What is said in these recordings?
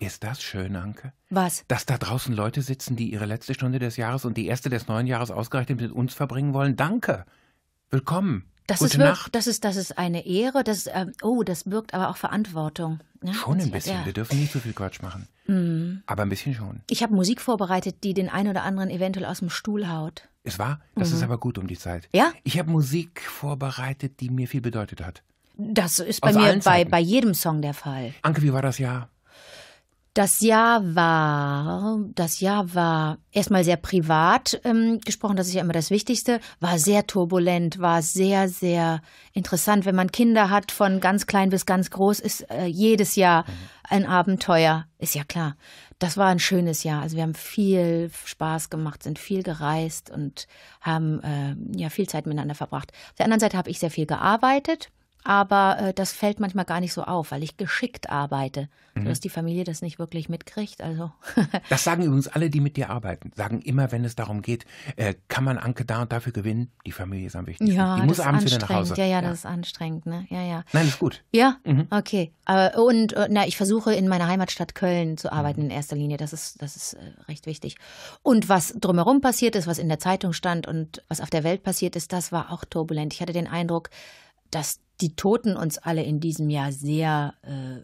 Ist das schön, Anke? Was? Dass da draußen Leute sitzen, die ihre letzte Stunde des Jahres und die erste des neuen Jahres ausgerechnet mit uns verbringen wollen. Danke. Willkommen. Das Gute ist Nacht. Das ist, das ist eine Ehre. Das, äh, oh, das birgt aber auch Verantwortung. Ne? Schon ein bisschen. Ja. Wir dürfen nicht so viel Quatsch machen. Mm. Aber ein bisschen schon. Ich habe Musik vorbereitet, die den einen oder anderen eventuell aus dem Stuhl haut. Es war? Das mhm. ist aber gut um die Zeit. Ja? Ich habe Musik vorbereitet, die mir viel bedeutet hat. Das ist bei aus mir bei, bei jedem Song der Fall. Anke, wie war das Jahr? Das Jahr war, das Jahr war erstmal sehr privat ähm, gesprochen, das ist ja immer das Wichtigste, war sehr turbulent, war sehr, sehr interessant. Wenn man Kinder hat, von ganz klein bis ganz groß, ist äh, jedes Jahr mhm. ein Abenteuer, ist ja klar. Das war ein schönes Jahr. Also wir haben viel Spaß gemacht, sind viel gereist und haben äh, ja viel Zeit miteinander verbracht. Auf der anderen Seite habe ich sehr viel gearbeitet aber äh, das fällt manchmal gar nicht so auf, weil ich geschickt arbeite, mhm. sodass die Familie das nicht wirklich mitkriegt. Also. das sagen übrigens alle, die mit dir arbeiten, sagen immer, wenn es darum geht, äh, kann man Anke da und dafür gewinnen, die Familie ist am wichtigsten. Ja, die muss abends wieder nach Hause. Ja, ja, ja, das ist anstrengend, ne? Ja, ja. Nein, ist gut. Ja, mhm. okay. Äh, und na, ich versuche in meiner Heimatstadt Köln zu arbeiten mhm. in erster Linie. Das ist, das ist äh, recht wichtig. Und was drumherum passiert ist, was in der Zeitung stand und was auf der Welt passiert ist, das war auch turbulent. Ich hatte den Eindruck, dass die Toten uns alle in diesem Jahr sehr äh,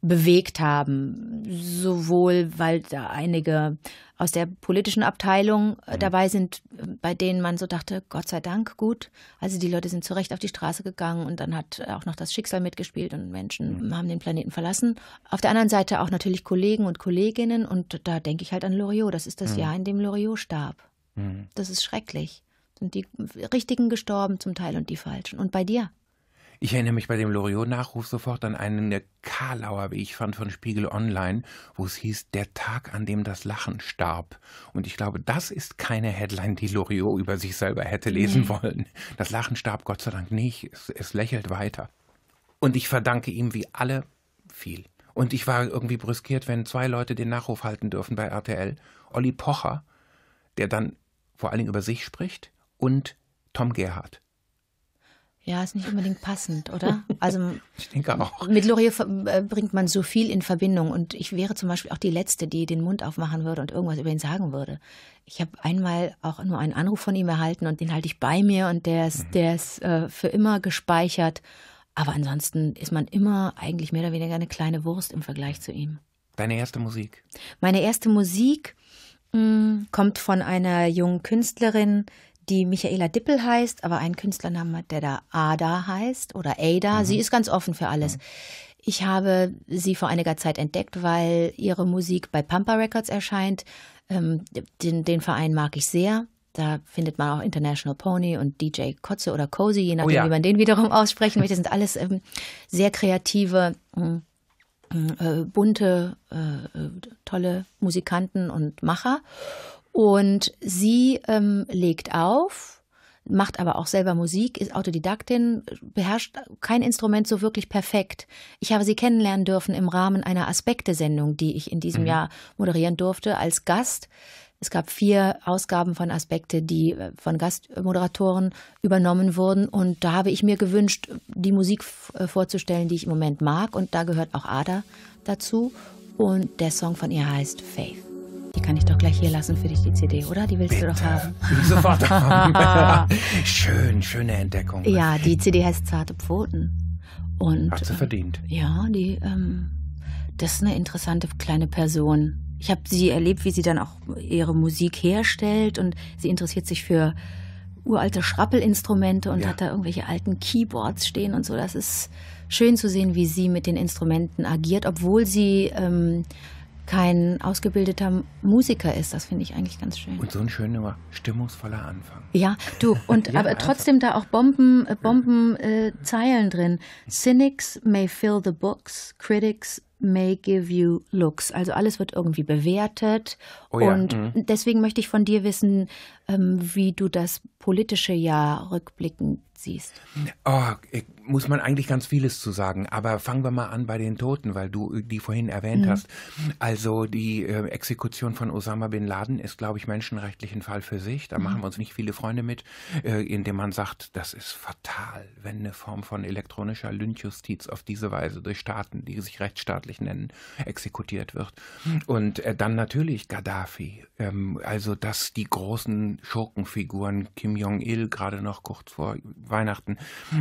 bewegt haben. Sowohl, weil da einige aus der politischen Abteilung äh, mhm. dabei sind, bei denen man so dachte, Gott sei Dank, gut. Also die Leute sind zu Recht auf die Straße gegangen und dann hat auch noch das Schicksal mitgespielt und Menschen mhm. haben den Planeten verlassen. Auf der anderen Seite auch natürlich Kollegen und Kolleginnen und da denke ich halt an Loriot. Das ist das mhm. Jahr, in dem Loriot starb. Mhm. Das ist schrecklich und die richtigen gestorben zum Teil und die falschen. Und bei dir? Ich erinnere mich bei dem Loriot-Nachruf sofort an eine Karlauer, wie ich fand, von Spiegel Online, wo es hieß, der Tag, an dem das Lachen starb. Und ich glaube, das ist keine Headline, die Loriot über sich selber hätte lesen nee. wollen. Das Lachen starb Gott sei Dank nicht. Es, es lächelt weiter. Und ich verdanke ihm wie alle viel. Und ich war irgendwie brüskiert, wenn zwei Leute den Nachruf halten dürfen bei RTL. Olli Pocher, der dann vor allen Dingen über sich spricht, und Tom Gerhardt. Ja, ist nicht unbedingt passend, oder? Also ich denke auch. Mit Loriot äh, bringt man so viel in Verbindung und ich wäre zum Beispiel auch die Letzte, die den Mund aufmachen würde und irgendwas über ihn sagen würde. Ich habe einmal auch nur einen Anruf von ihm erhalten und den halte ich bei mir und der ist, mhm. der ist äh, für immer gespeichert. Aber ansonsten ist man immer eigentlich mehr oder weniger eine kleine Wurst im Vergleich zu ihm. Deine erste Musik? Meine erste Musik mh, mm, kommt von einer jungen Künstlerin, die Michaela Dippel heißt, aber einen Künstlernamen hat, der da Ada heißt oder Ada. Mhm. Sie ist ganz offen für alles. Mhm. Ich habe sie vor einiger Zeit entdeckt, weil ihre Musik bei Pampa Records erscheint. Ähm, den, den Verein mag ich sehr. Da findet man auch International Pony und DJ Kotze oder Cozy, je oh nachdem, oh ja. wie man den wiederum aussprechen möchte. Das sind alles ähm, sehr kreative, hm, hm, äh, bunte, äh, äh, tolle Musikanten und Macher. Und sie ähm, legt auf, macht aber auch selber Musik, ist Autodidaktin, beherrscht kein Instrument so wirklich perfekt. Ich habe sie kennenlernen dürfen im Rahmen einer Aspekte-Sendung, die ich in diesem mhm. Jahr moderieren durfte als Gast. Es gab vier Ausgaben von Aspekte, die äh, von Gastmoderatoren übernommen wurden. Und da habe ich mir gewünscht, die Musik äh, vorzustellen, die ich im Moment mag. Und da gehört auch Ada dazu. Und der Song von ihr heißt Faith. Die kann ich doch gleich hier lassen für dich, die CD, oder? Die willst Bitte. du doch haben. Sofort haben. Schön, schöne Entdeckung. Ja, die CD heißt Zarte Pfoten. Und, Hat sie äh, verdient. Ja, die, ähm, das ist eine interessante kleine Person. Ich habe sie erlebt, wie sie dann auch ihre Musik herstellt und sie interessiert sich für uralte Schrappelinstrumente und ja. hat da irgendwelche alten Keyboards stehen und so. Das ist schön zu sehen, wie sie mit den Instrumenten agiert, obwohl sie ähm, kein ausgebildeter Musiker ist. Das finde ich eigentlich ganz schön. Und so ein schöner, stimmungsvoller Anfang. Ja, du, und aber trotzdem da auch Bomben, äh, Bombenzeilen äh, drin. Cynics may fill the books, critics may give you looks. Also alles wird irgendwie bewertet. Oh ja. Und mhm. deswegen möchte ich von dir wissen, ähm, wie du das politische Jahr rückblickend siehst? Oh, äh, muss man eigentlich ganz vieles zu sagen, aber fangen wir mal an bei den Toten, weil du die vorhin erwähnt mhm. hast. Also die äh, Exekution von Osama bin Laden ist, glaube ich, menschenrechtlich ein Fall für sich. Da mhm. machen wir uns nicht viele Freunde mit, äh, indem man sagt, das ist fatal, wenn eine Form von elektronischer Lynchjustiz auf diese Weise durch Staaten, die sich rechtsstaatlich nennen, exekutiert wird. Und äh, dann natürlich Gaddafi. Ähm, also dass die großen Schurkenfiguren Kim Jong-il gerade noch kurz vor Weihnachten,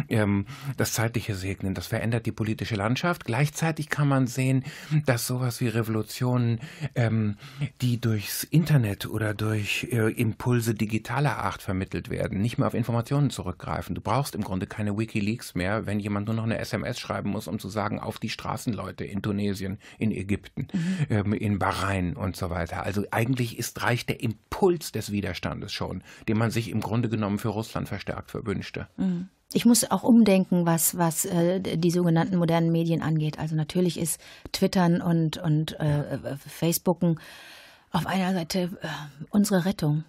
ähm, das zeitliche Segnen, das verändert die politische Landschaft. Gleichzeitig kann man sehen, dass sowas wie Revolutionen, ähm, die durchs Internet oder durch äh, Impulse digitaler Art vermittelt werden, nicht mehr auf Informationen zurückgreifen. Du brauchst im Grunde keine Wikileaks mehr, wenn jemand nur noch eine SMS schreiben muss, um zu sagen, auf die Straßenleute in Tunesien, in Ägypten, mhm. ähm, in Bahrain und so weiter. Also eigentlich ist reich der Impuls des Widerstandes schon, den man sich im Grunde genommen für Russland verstärkt verwünschte. Mhm. Ich muss auch umdenken, was, was äh, die sogenannten modernen Medien angeht. Also natürlich ist Twittern und, und äh, Facebooken auf einer Seite äh, unsere Rettung.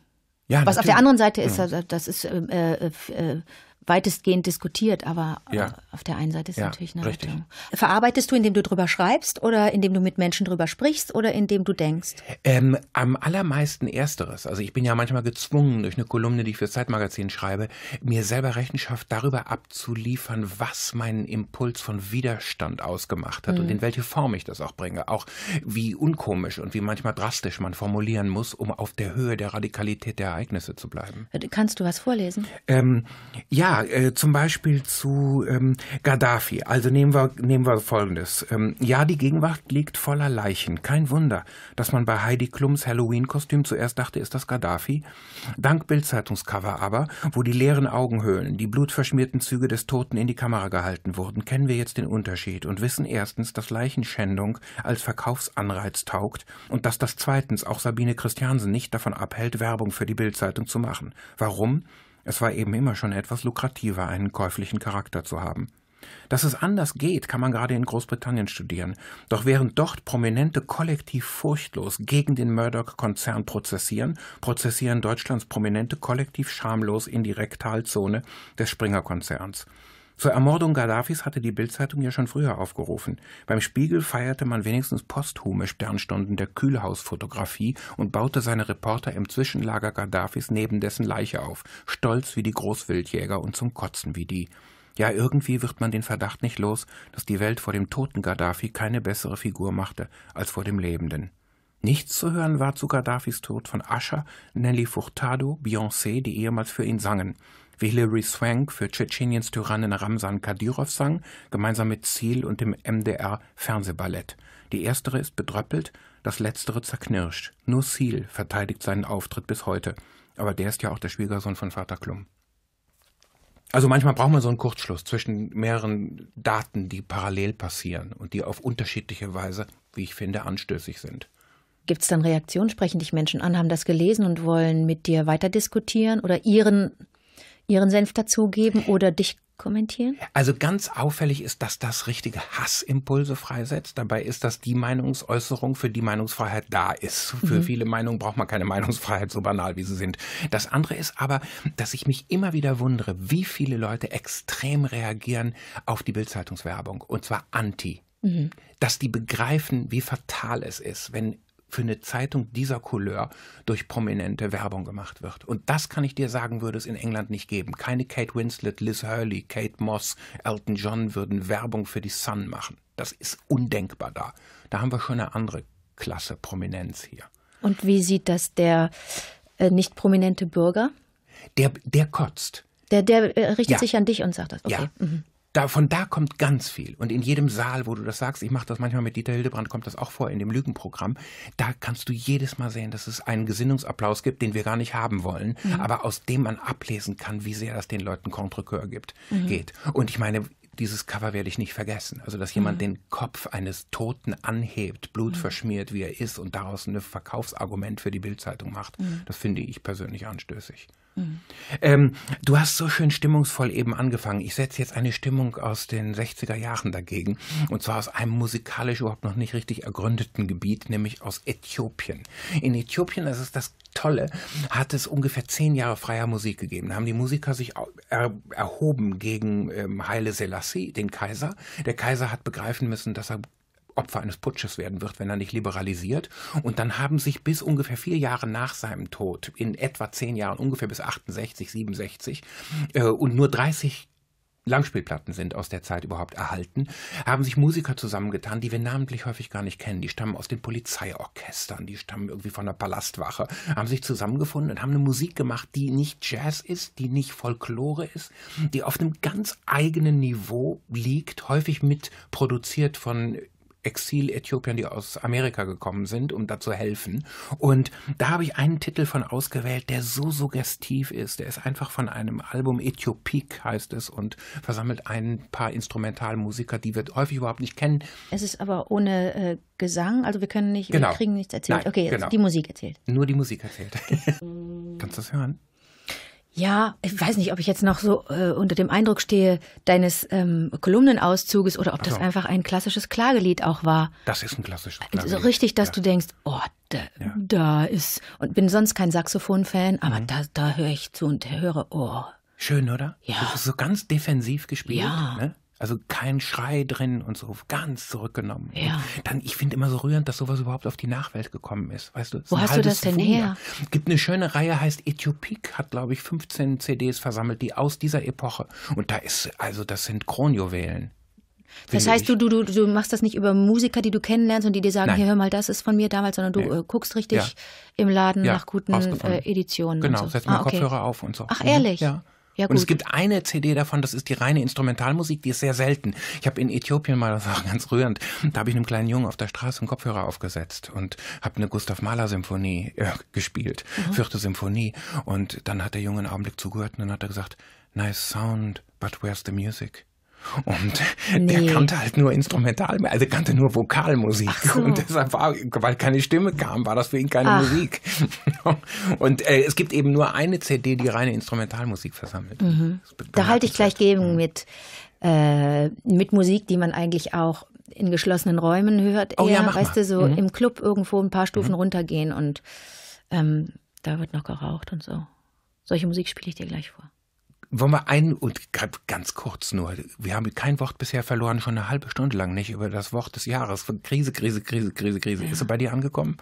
Ja, was natürlich. auf der anderen Seite ist, ja. Genau. das ist äh, äh, äh, weitestgehend diskutiert, aber äh, ja. auf der einen Seite ist ja, natürlich eine richtig. Rettung. Verarbeitest du, indem du drüber schreibst oder indem du mit Menschen drüber sprichst oder indem du denkst? Ähm, am allermeisten Ersteres. Also ich bin ja manchmal gezwungen, durch eine Kolumne, die ich fürs Zeitmagazin schreibe, mir selber Rechenschaft darüber abzuliefern, was meinen Impuls von Widerstand ausgemacht hat mhm. und in welche Form ich das auch bringe. Auch wie unkomisch und wie manchmal drastisch man formulieren muss, um auf der Höhe der Radikalität der Ereignisse zu bleiben. Kannst du was vorlesen? Ähm, ja, ja, äh, zum Beispiel zu ähm, Gaddafi. Also nehmen wir, nehmen wir Folgendes. Ähm, ja, die Gegenwart liegt voller Leichen. Kein Wunder, dass man bei Heidi Klums Halloween-Kostüm zuerst dachte, ist das Gaddafi? Dank Bild-Zeitungscover aber, wo die leeren Augenhöhlen, die blutverschmierten Züge des Toten in die Kamera gehalten wurden, kennen wir jetzt den Unterschied und wissen erstens, dass Leichenschändung als Verkaufsanreiz taugt und dass das zweitens auch Sabine Christiansen nicht davon abhält, Werbung für die Bild-Zeitung zu machen. Warum? Es war eben immer schon etwas lukrativer, einen käuflichen Charakter zu haben. Dass es anders geht, kann man gerade in Großbritannien studieren. Doch während dort Prominente kollektiv furchtlos gegen den Murdoch-Konzern prozessieren, prozessieren Deutschlands Prominente kollektiv schamlos in die Rektalzone des Springer-Konzerns. Zur Ermordung Gaddafis hatte die Bildzeitung ja schon früher aufgerufen. Beim Spiegel feierte man wenigstens posthume Sternstunden der Kühlhausfotografie und baute seine Reporter im Zwischenlager Gaddafis neben dessen Leiche auf, stolz wie die Großwildjäger und zum Kotzen wie die. Ja, irgendwie wird man den Verdacht nicht los, dass die Welt vor dem toten Gaddafi keine bessere Figur machte als vor dem Lebenden. Nichts zu hören war zu Gaddafis Tod von Ascher, Nelly Furtado, Beyoncé, die ehemals für ihn sangen wie Hilary Swank für Tschetscheniens Tyrannen Ramsan Kadyrov sang, gemeinsam mit Ziel und dem MDR Fernsehballett. Die erstere ist bedröppelt, das letztere zerknirscht. Nur Ziel verteidigt seinen Auftritt bis heute. Aber der ist ja auch der Schwiegersohn von Vater Klum. Also manchmal braucht man so einen Kurzschluss zwischen mehreren Daten, die parallel passieren und die auf unterschiedliche Weise, wie ich finde, anstößig sind. Gibt es dann Reaktionen? Sprechen dich Menschen an, haben das gelesen und wollen mit dir weiter diskutieren oder ihren Ihren Senf dazugeben oder dich kommentieren? Also ganz auffällig ist, dass das richtige Hassimpulse freisetzt. Dabei ist das die Meinungsäußerung, für die Meinungsfreiheit da ist. Für mhm. viele Meinungen braucht man keine Meinungsfreiheit, so banal wie sie sind. Das andere ist aber, dass ich mich immer wieder wundere, wie viele Leute extrem reagieren auf die Bildzeitungswerbung und zwar anti. Mhm. Dass die begreifen, wie fatal es ist, wenn für eine Zeitung dieser Couleur durch prominente Werbung gemacht wird. Und das kann ich dir sagen, würde es in England nicht geben. Keine Kate Winslet, Liz Hurley, Kate Moss, Elton John würden Werbung für die Sun machen. Das ist undenkbar da. Da haben wir schon eine andere Klasse Prominenz hier. Und wie sieht das der äh, nicht prominente Bürger? Der, der kotzt. Der, der äh, richtet ja. sich an dich und sagt das. Okay. Ja. Mhm da, von da kommt ganz viel. Und in jedem Saal, wo du das sagst, ich mache das manchmal mit Dieter Hildebrand, kommt das auch vor in dem Lügenprogramm, da kannst du jedes Mal sehen, dass es einen Gesinnungsapplaus gibt, den wir gar nicht haben wollen, mhm. aber aus dem man ablesen kann, wie sehr das den Leuten Contrecoeur gibt, mhm. geht. Und ich meine, dieses Cover werde ich nicht vergessen. Also, dass jemand mhm. den Kopf eines Toten anhebt, Blut mhm. wie er ist, und daraus ein Verkaufsargument für die Bildzeitung macht, mhm. das finde ich persönlich anstößig. Mhm. Ähm, du hast so schön stimmungsvoll eben angefangen. Ich setze jetzt eine Stimmung aus den 60er Jahren dagegen. Und zwar aus einem musikalisch überhaupt noch nicht richtig ergründeten Gebiet, nämlich aus Äthiopien. In Äthiopien, das ist das Tolle, hat es ungefähr zehn Jahre freier Musik gegeben. Da haben die Musiker sich erhoben gegen ähm, Haile Selassie, den Kaiser. Der Kaiser hat begreifen müssen, dass er Opfer eines Putsches werden wird, wenn er nicht liberalisiert. Und dann haben sich bis ungefähr vier Jahre nach seinem Tod, in etwa zehn Jahren, ungefähr bis 68, 67, äh, und nur 30 Langspielplatten sind aus der Zeit überhaupt erhalten, haben sich Musiker zusammengetan, die wir namentlich häufig gar nicht kennen. Die stammen aus den Polizeiorchestern, die stammen irgendwie von der Palastwache, haben sich zusammengefunden und haben eine Musik gemacht, die nicht Jazz ist, die nicht Folklore ist, die auf einem ganz eigenen Niveau liegt, häufig mit produziert von Exil-Äthiopiern, die aus Amerika gekommen sind, um da zu helfen. Und da habe ich einen Titel von ausgewählt, der so suggestiv ist. Der ist einfach von einem Album Äthiopik heißt es und versammelt ein paar Instrumentalmusiker, die wir häufig überhaupt nicht kennen. Es ist aber ohne äh, Gesang, also wir können nicht, genau. wir kriegen nichts erzählt. Nein, okay, genau. die Musik erzählt. Nur die Musik erzählt. Kannst du das hören? Ja, ich weiß nicht, ob ich jetzt noch so äh, unter dem Eindruck stehe deines ähm, Kolumnenauszuges oder ob so. das einfach ein klassisches Klagelied auch war. Das ist ein klassisches äh, Klagelied. So richtig, dass ja. du denkst, oh, da, ja. da, ist und bin sonst kein Saxophon-Fan, aber mhm. da, da höre ich zu und höre, oh. Schön, oder? Ja. Das ist so ganz defensiv gespielt. Ja. Ne? Also kein Schrei drin und so, ganz zurückgenommen. Ja. dann, ich finde immer so rührend, dass sowas überhaupt auf die Nachwelt gekommen ist. Weißt du, Wo hast du das denn Fuhr. her? Gibt eine schöne Reihe, heißt Äthiopik, hat glaube ich 15 CDs versammelt, die aus dieser Epoche. Und da ist, also das sind Kronjuwelen. Das heißt, du, du, du machst das nicht über Musiker, die du kennenlernst und die dir sagen, Nein. hier hör mal, das ist von mir damals, sondern du nee. äh, guckst richtig ja. im Laden ja, nach guten äh, Editionen. Genau, so. setz mal ah, okay. Kopfhörer auf und so. Ach, mhm. ehrlich? Ja. Ja, und es gibt eine CD davon, das ist die reine Instrumentalmusik, die ist sehr selten. Ich habe in Äthiopien mal, das war ganz rührend, da habe ich einem kleinen Jungen auf der Straße einen Kopfhörer aufgesetzt und habe eine Gustav Mahler Symphonie äh, gespielt, mhm. vierte Symphonie. Und dann hat der Junge einen Augenblick zugehört und dann hat er gesagt, nice sound, but where's the music? Und nee. der kannte halt nur Instrumental, also kannte nur Vokalmusik. So. Und deshalb war, weil keine Stimme kam, war das für ihn keine Ach. Musik. Und äh, es gibt eben nur eine CD, die reine Instrumentalmusik versammelt. Mhm. Da halte ich gleich Geben mhm. mit, äh, mit Musik, die man eigentlich auch in geschlossenen Räumen hört. Eher, oh ja, weißt mal. du, so mhm. im Club irgendwo ein paar Stufen mhm. runtergehen und ähm, da wird noch geraucht und so. Solche Musik spiele ich dir gleich vor. Wollen wir einen und ganz kurz nur, wir haben kein Wort bisher verloren, schon eine halbe Stunde lang nicht über das Wort des Jahres. Krise, Krise, Krise, Krise, Krise. Ja. Ist sie bei dir angekommen?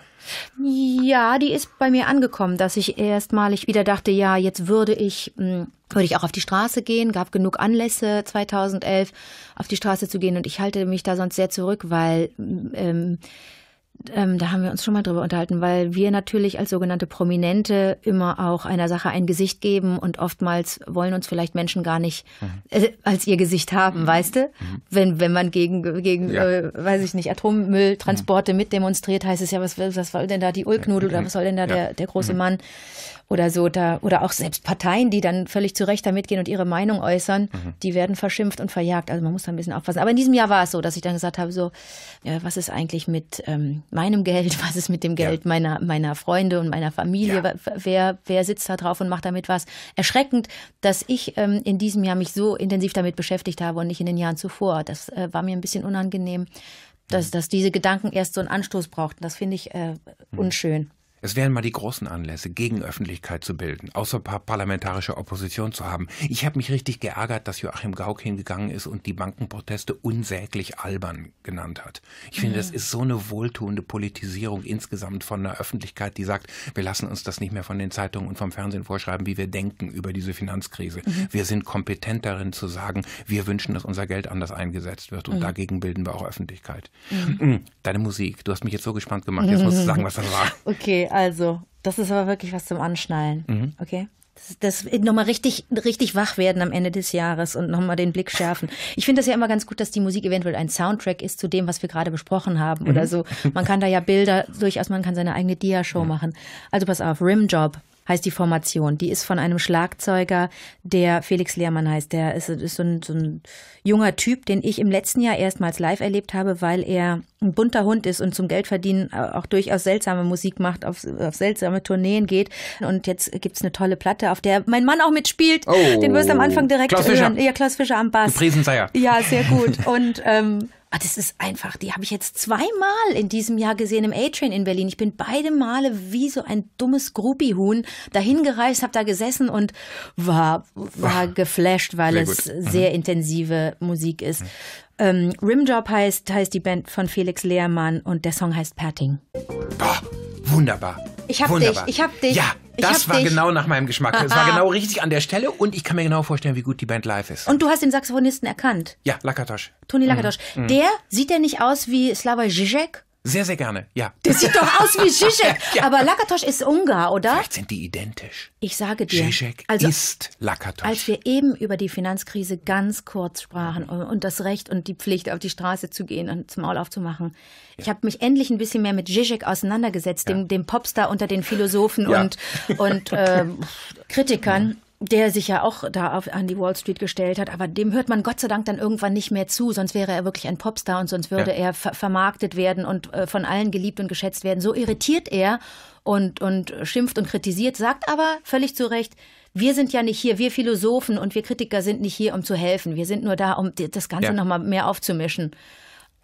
Ja, die ist bei mir angekommen, dass ich erstmalig wieder dachte, ja, jetzt würde ich, hm, würde ich auch auf die Straße gehen, gab genug Anlässe 2011, auf die Straße zu gehen und ich halte mich da sonst sehr zurück, weil, hm, ähm, ähm, da haben wir uns schon mal drüber unterhalten, weil wir natürlich als sogenannte Prominente immer auch einer Sache ein Gesicht geben und oftmals wollen uns vielleicht Menschen gar nicht mhm. äh, als ihr Gesicht haben, mhm. weißt du? Mhm. Wenn, wenn man gegen, gegen ja. äh, weiß ich nicht, Atommülltransporte mhm. mitdemonstriert, heißt es ja, was, was soll denn da die Ulknudel oder was soll denn da ja. der, der große mhm. Mann oder so da, oder auch selbst Parteien, die dann völlig zu Recht damit gehen und ihre Meinung äußern, mhm. die werden verschimpft und verjagt. Also man muss da ein bisschen aufpassen. Aber in diesem Jahr war es so, dass ich dann gesagt habe, so, ja, was ist eigentlich mit, ähm, meinem Geld, was ist mit dem Geld ja. meiner, meiner Freunde und meiner Familie, ja. wer, wer sitzt da drauf und macht damit was. Erschreckend, dass ich ähm, in diesem Jahr mich so intensiv damit beschäftigt habe und nicht in den Jahren zuvor. Das äh, war mir ein bisschen unangenehm, dass, mhm. dass diese Gedanken erst so einen Anstoß brauchten. Das finde ich äh, mhm. unschön. Es wären mal die großen Anlässe, Gegenöffentlichkeit zu bilden, außer parlamentarische Opposition zu haben. Ich habe mich richtig geärgert, dass Joachim Gauck hingegangen ist und die Bankenproteste unsäglich albern genannt hat. Ich mhm. finde, das ist so eine wohltuende Politisierung insgesamt von der Öffentlichkeit, die sagt, wir lassen uns das nicht mehr von den Zeitungen und vom Fernsehen vorschreiben, wie wir denken über diese Finanzkrise. Mhm. Wir sind kompetent darin zu sagen, wir wünschen, dass unser Geld anders eingesetzt wird und mhm. dagegen bilden wir auch Öffentlichkeit. Mhm. Mm, deine Musik, du hast mich jetzt so gespannt gemacht, jetzt musst du sagen, was das war. Okay, also, das ist aber wirklich was zum Anschnallen. Mhm. Okay? Das, das nochmal richtig, richtig wach werden am Ende des Jahres und nochmal den Blick schärfen. Ich finde das ja immer ganz gut, dass die Musik eventuell ein Soundtrack ist zu dem, was wir gerade besprochen haben mhm. oder so. Man kann da ja Bilder durchaus, man kann seine eigene Dia-Show ja. machen. Also pass auf, Rimjob heißt die Formation. Die ist von einem Schlagzeuger, der Felix Lehrmann heißt. Der ist, ist so, ein, so ein junger Typ, den ich im letzten Jahr erstmals live erlebt habe, weil er ein bunter Hund ist und zum Geldverdienen auch durchaus seltsame Musik macht, auf, auf seltsame Tourneen geht. Und jetzt gibt es eine tolle Platte, auf der mein Mann auch mitspielt. Oh, den wirst du am Anfang direkt Klaus hören. Fischer. Ja, Klaus Fischer am Bass. Gepriesen sei Ja, sehr gut. Und ähm, aber ah, das ist einfach, die habe ich jetzt zweimal in diesem Jahr gesehen im A-Train in Berlin. Ich bin beide Male wie so ein dummes Gruppihuhn dahin gereist, habe da gesessen und war, war geflasht, weil es gut. sehr mhm. intensive Musik ist. Mhm. Ähm, Rimjob heißt, heißt die Band von Felix Lehrmann und der Song heißt Perting. Boah, wunderbar. Ich hab wunderbar. dich, ich hab dich. Ja, das war dich. genau nach meinem Geschmack. Das war ah. genau richtig an der Stelle und ich kann mir genau vorstellen, wie gut die Band live ist. Und du hast den Saxophonisten erkannt? Ja, Lakatosch. Toni mhm. Lakatosch. Mhm. Der, sieht der nicht aus wie Slavoj Žižek? Sehr, sehr gerne, ja. Der sieht doch aus wie Zizek. ja. Aber Lakatosch ist Ungar, oder? Vielleicht sind die identisch. Ich sage dir. Zizek also, ist Lakatosch. Als wir eben über die Finanzkrise ganz kurz sprachen und das Recht und die Pflicht, auf die Straße zu gehen und zum Maul aufzumachen. Ja. Ich habe mich endlich ein bisschen mehr mit Zizek auseinandergesetzt, ja. dem, dem Popstar unter den Philosophen und, und äh, Kritikern der sich ja auch da auf, an die Wall Street gestellt hat, aber dem hört man Gott sei Dank dann irgendwann nicht mehr zu, sonst wäre er wirklich ein Popstar und sonst würde ja. er ver vermarktet werden und äh, von allen geliebt und geschätzt werden. So irritiert er und, und schimpft und kritisiert, sagt aber völlig zu Recht, wir sind ja nicht hier, wir Philosophen und wir Kritiker sind nicht hier, um zu helfen. Wir sind nur da, um das Ganze ja. nochmal mehr aufzumischen.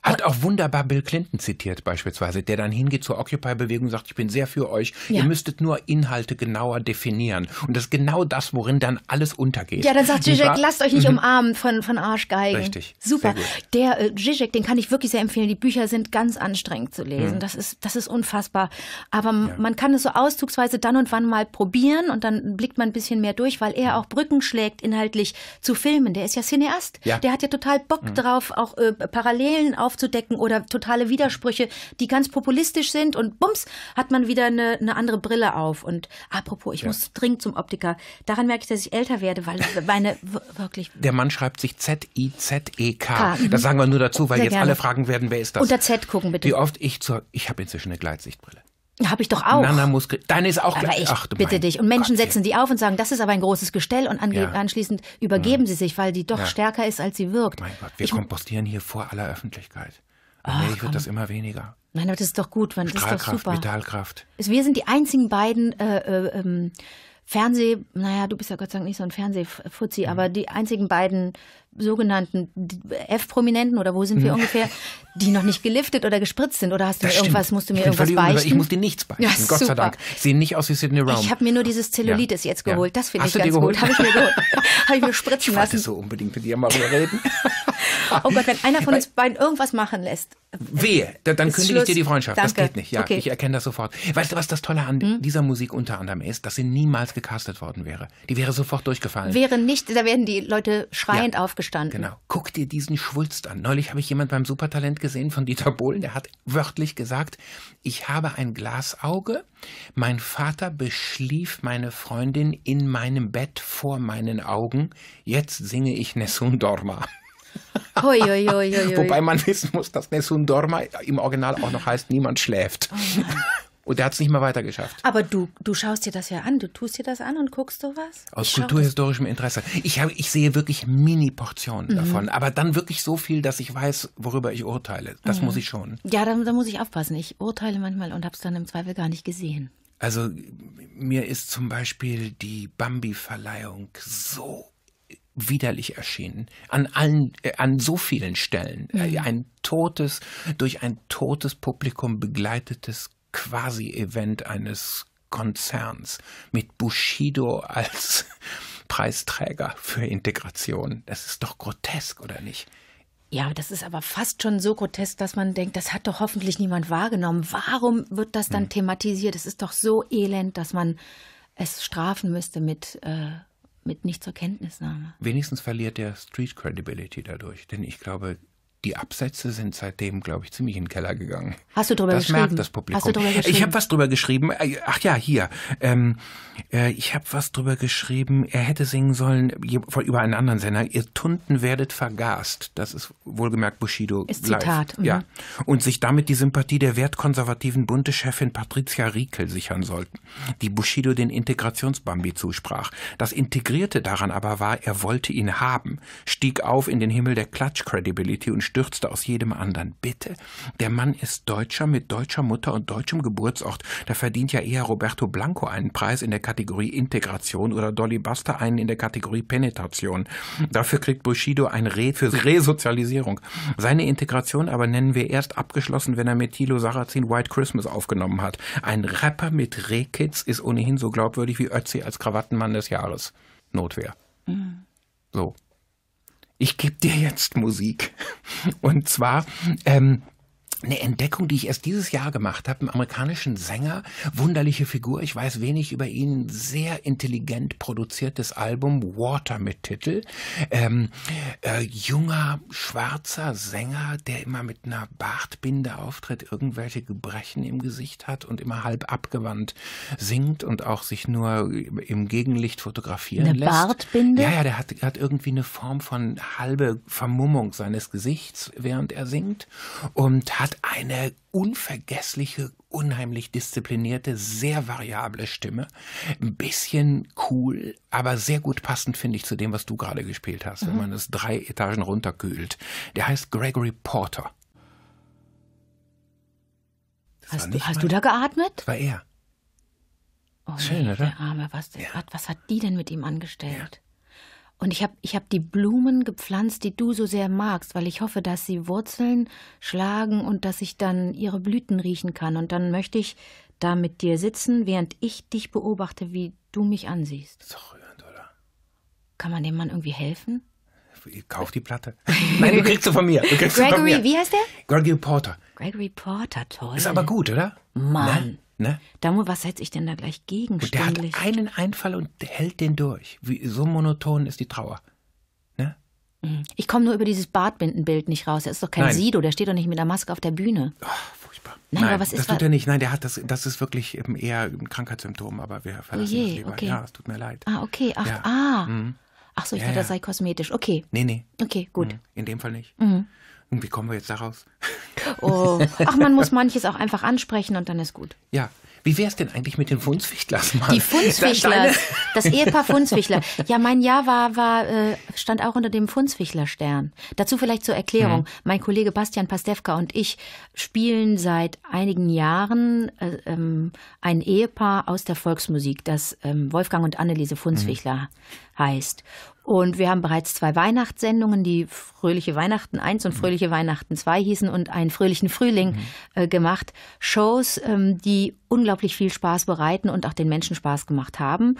Hat auch wunderbar Bill Clinton zitiert beispielsweise, der dann hingeht zur Occupy-Bewegung und sagt, ich bin sehr für euch, ja. ihr müsstet nur Inhalte genauer definieren. Und das ist genau das, worin dann alles untergeht. Ja, dann sagt Zizek, lasst euch nicht mhm. umarmen von, von Arschgeigen. Richtig. Super. Der äh, Zizek, den kann ich wirklich sehr empfehlen. Die Bücher sind ganz anstrengend zu lesen. Mhm. Das, ist, das ist unfassbar. Aber ja. man kann es so auszugsweise dann und wann mal probieren und dann blickt man ein bisschen mehr durch, weil er mhm. auch Brücken schlägt inhaltlich zu Filmen. Der ist ja Cineast. Ja. Der hat ja total Bock mhm. drauf, auch äh, Parallelen auf aufzudecken oder totale Widersprüche, die ganz populistisch sind und bums, hat man wieder eine, eine andere Brille auf. Und apropos, ich ja. muss dringend zum Optiker. Daran merke ich, dass ich älter werde, weil meine wirklich. Der Mann schreibt sich Z-I-Z-E-K. Mhm. Das sagen wir nur dazu, weil Sehr jetzt gerne. alle fragen werden, wer ist das? Unter Z gucken bitte. Wie oft ich zur, ich habe inzwischen eine Gleitsichtbrille. Habe ich doch auch. Nana muss, deine ist auch aber gleich. Ich Ach, bitte dich. Und Menschen Gott, setzen die auf und sagen, das ist aber ein großes Gestell und ja. anschließend übergeben ja. Mhm. sie sich, weil die doch ja. stärker ist, als sie wirkt. Mein Gott, wir ich kompostieren hier vor aller Öffentlichkeit. Allmählich wird das immer weniger. Nein, aber das ist doch gut, man, das ist doch super. Vitalkraft. Wir sind die einzigen beiden äh, äh, ähm, Fernseh, naja, du bist ja Gott sei Dank nicht so ein Fernsehfuzzi, mhm. aber die einzigen beiden sogenannten F-Prominenten oder wo sind wir hm. ungefähr, die noch nicht geliftet oder gespritzt sind? Oder hast du das mir stimmt. irgendwas, musst du mir irgendwas beichten? Ich muss dir nichts beichten, ja, Gott super. sei Dank. Sehen nicht aus wie Sydney Round. Ich habe mir nur dieses Zellulitis ja. jetzt geholt, ja. das finde ich ganz gut. Habe ich mir geholt. habe ich mir spritzen ich lassen. Ich so unbedingt mit dir mal reden. Oh Gott, wenn einer von uns beiden irgendwas machen lässt. Wehe, da, dann kündige Schluss. ich dir die Freundschaft. Danke. Das geht nicht. Ja, okay. ich erkenne das sofort. Weißt du, was das Tolle an hm? dieser Musik unter anderem ist? Dass sie niemals gecastet worden wäre. Die wäre sofort durchgefallen. Wäre nicht, da werden die Leute schreiend ja, aufgestanden. Genau. Guck dir diesen Schwulst an. Neulich habe ich jemand beim Supertalent gesehen von Dieter Bohlen, der hat wörtlich gesagt, ich habe ein Glasauge, mein Vater beschlief meine Freundin in meinem Bett vor meinen Augen, jetzt singe ich Nessun Dorma. Hoi, hoi, hoi, hoi, Wobei man wissen muss, dass Nessun Dorma im Original auch noch heißt, niemand schläft. Oh und der hat es nicht mehr weitergeschafft. Aber du, du schaust dir das ja an, du tust dir das an und guckst sowas? Aus kulturhistorischem Interesse. Ich, hab, ich sehe wirklich Mini-Portionen mhm. davon, aber dann wirklich so viel, dass ich weiß, worüber ich urteile. Das mhm. muss ich schon. Ja, da muss ich aufpassen. Ich urteile manchmal und habe es dann im Zweifel gar nicht gesehen. Also mir ist zum Beispiel die Bambi-Verleihung so widerlich erschienen. An allen, äh, an so vielen Stellen. Äh, mhm. Ein totes, durch ein totes Publikum begleitetes Quasi-Event eines Konzerns mit Bushido als Preisträger für Integration. Das ist doch grotesk, oder nicht? Ja, das ist aber fast schon so grotesk, dass man denkt, das hat doch hoffentlich niemand wahrgenommen. Warum wird das dann hm. thematisiert? Es ist doch so elend, dass man es strafen müsste mit äh, mit nicht zur Kenntnisnahme. Wenigstens verliert der Street Credibility dadurch, denn ich glaube, die Absätze sind seitdem, glaube ich, ziemlich in den Keller gegangen. Hast du drüber das geschrieben? Das merkt das Publikum. Hast du drüber geschrieben? Ich habe was drüber geschrieben. Äh, ach ja, hier. Ähm, äh, ich habe was drüber geschrieben. Er hätte singen sollen über einen anderen Sender. Ihr Tunden werdet vergast. Das ist wohlgemerkt Bushido. Ist live. Zitat. Mhm. Ja. Und sich damit die Sympathie der wertkonservativen bunte Chefin Patricia Riekel sichern sollten, die Bushido den Integrationsbambi zusprach. Das Integrierte daran aber war, er wollte ihn haben, stieg auf in den Himmel der Klatsch-Credibility und stürzte aus jedem anderen. Bitte, der Mann ist Deutscher mit deutscher Mutter und deutschem Geburtsort. Da verdient ja eher Roberto Blanco einen Preis in der Kategorie Integration oder Dolly Buster einen in der Kategorie Penetration. Dafür kriegt Bushido ein Reh für Resozialisierung. Seine Integration aber nennen wir erst abgeschlossen, wenn er mit Tilo Sarrazin White Christmas aufgenommen hat. Ein Rapper mit Rehkids ist ohnehin so glaubwürdig wie Ötzi als Krawattenmann des Jahres. Notwehr. Mhm. So ich gebe dir jetzt Musik. Und zwar ähm, eine Entdeckung, die ich erst dieses Jahr gemacht habe, einen amerikanischen Sänger, wunderliche Figur, ich weiß wenig über ihn, sehr intelligent produziertes Album, Water mit Titel. Ähm, äh, junger, schwarzer Sänger, der immer mit einer Bartbinde auftritt, irgendwelche Gebrechen im Gesicht hat und immer halb abgewandt singt und auch sich nur im Gegenlicht fotografieren eine lässt. Eine Bartbinde? Ja, ja, der hat, hat irgendwie eine Form von halbe Vermummung seines Gesichts, während er singt und hat eine unvergessliche, unheimlich disziplinierte, sehr variable Stimme. Ein bisschen cool, aber sehr gut passend finde ich zu dem, was du gerade gespielt hast, mhm. wenn man es drei Etagen runterkühlt. Der heißt Gregory Porter. hast du, hast du da geatmet? war er. Oh, Schön, nee, oder? Der Arme, was, ja. was, was, hat die denn mit ihm angestellt? Ja. Und ich habe ich hab die Blumen gepflanzt, die du so sehr magst, weil ich hoffe, dass sie Wurzeln schlagen und dass ich dann ihre Blüten riechen kann. Und dann möchte ich da mit dir sitzen, während ich dich beobachte, wie du mich ansiehst. Das ist doch rührend, oder? Kann man dem Mann irgendwie helfen? Kauf die Platte. Nein, du kriegst sie von mir. Gregory, von mir. wie heißt der? Gregory Porter. Gregory Porter, toll. Ist aber gut, oder? Mann. Nein? Ne? Da was setze ich denn da gleich gegen? Und der hat einen Einfall und hält den durch. Wie, so monoton ist die Trauer. Ne? Mhm. Ich komme nur über dieses Bartbindenbild nicht raus. Er ist doch kein Nein. Sido, der steht doch nicht mit der Maske auf der Bühne. Oh, furchtbar. Nein, Nein aber was ist das Das tut er nicht. Nein, der hat das, das ist wirklich eher ein Krankheitssymptom, aber wir verlassen oh je, das lieber. Okay. Ja, es tut mir leid. Ah, okay. Ach, ja. ah. Mhm. Ach so, ich ja, dachte, das sei kosmetisch. Okay. Nee, nee. Okay, gut. Mhm. In dem Fall nicht. Mhm. Und wie kommen wir jetzt daraus? Oh. Ach, man muss manches auch einfach ansprechen und dann ist gut. Ja. Wie wäre es denn eigentlich mit den Funzwichtlers? Mann? Die Funzwichtlers, das, das Ehepaar Funzwichtler. Ja, mein Jahr war, war, äh, stand auch unter dem funzwichtler stern Dazu vielleicht zur Erklärung. Mhm. Mein Kollege Bastian Pastewka und ich spielen seit einigen Jahren äh, ähm, ein Ehepaar aus der Volksmusik, das ähm, Wolfgang und Anneliese Funzfichler mhm. heißt. Und wir haben bereits zwei Weihnachtssendungen, die Fröhliche Weihnachten 1 und mhm. Fröhliche Weihnachten 2 hießen und einen Fröhlichen Frühling mhm. äh, gemacht. Shows, ähm, die unglaublich viel Spaß bereiten und auch den Menschen Spaß gemacht haben.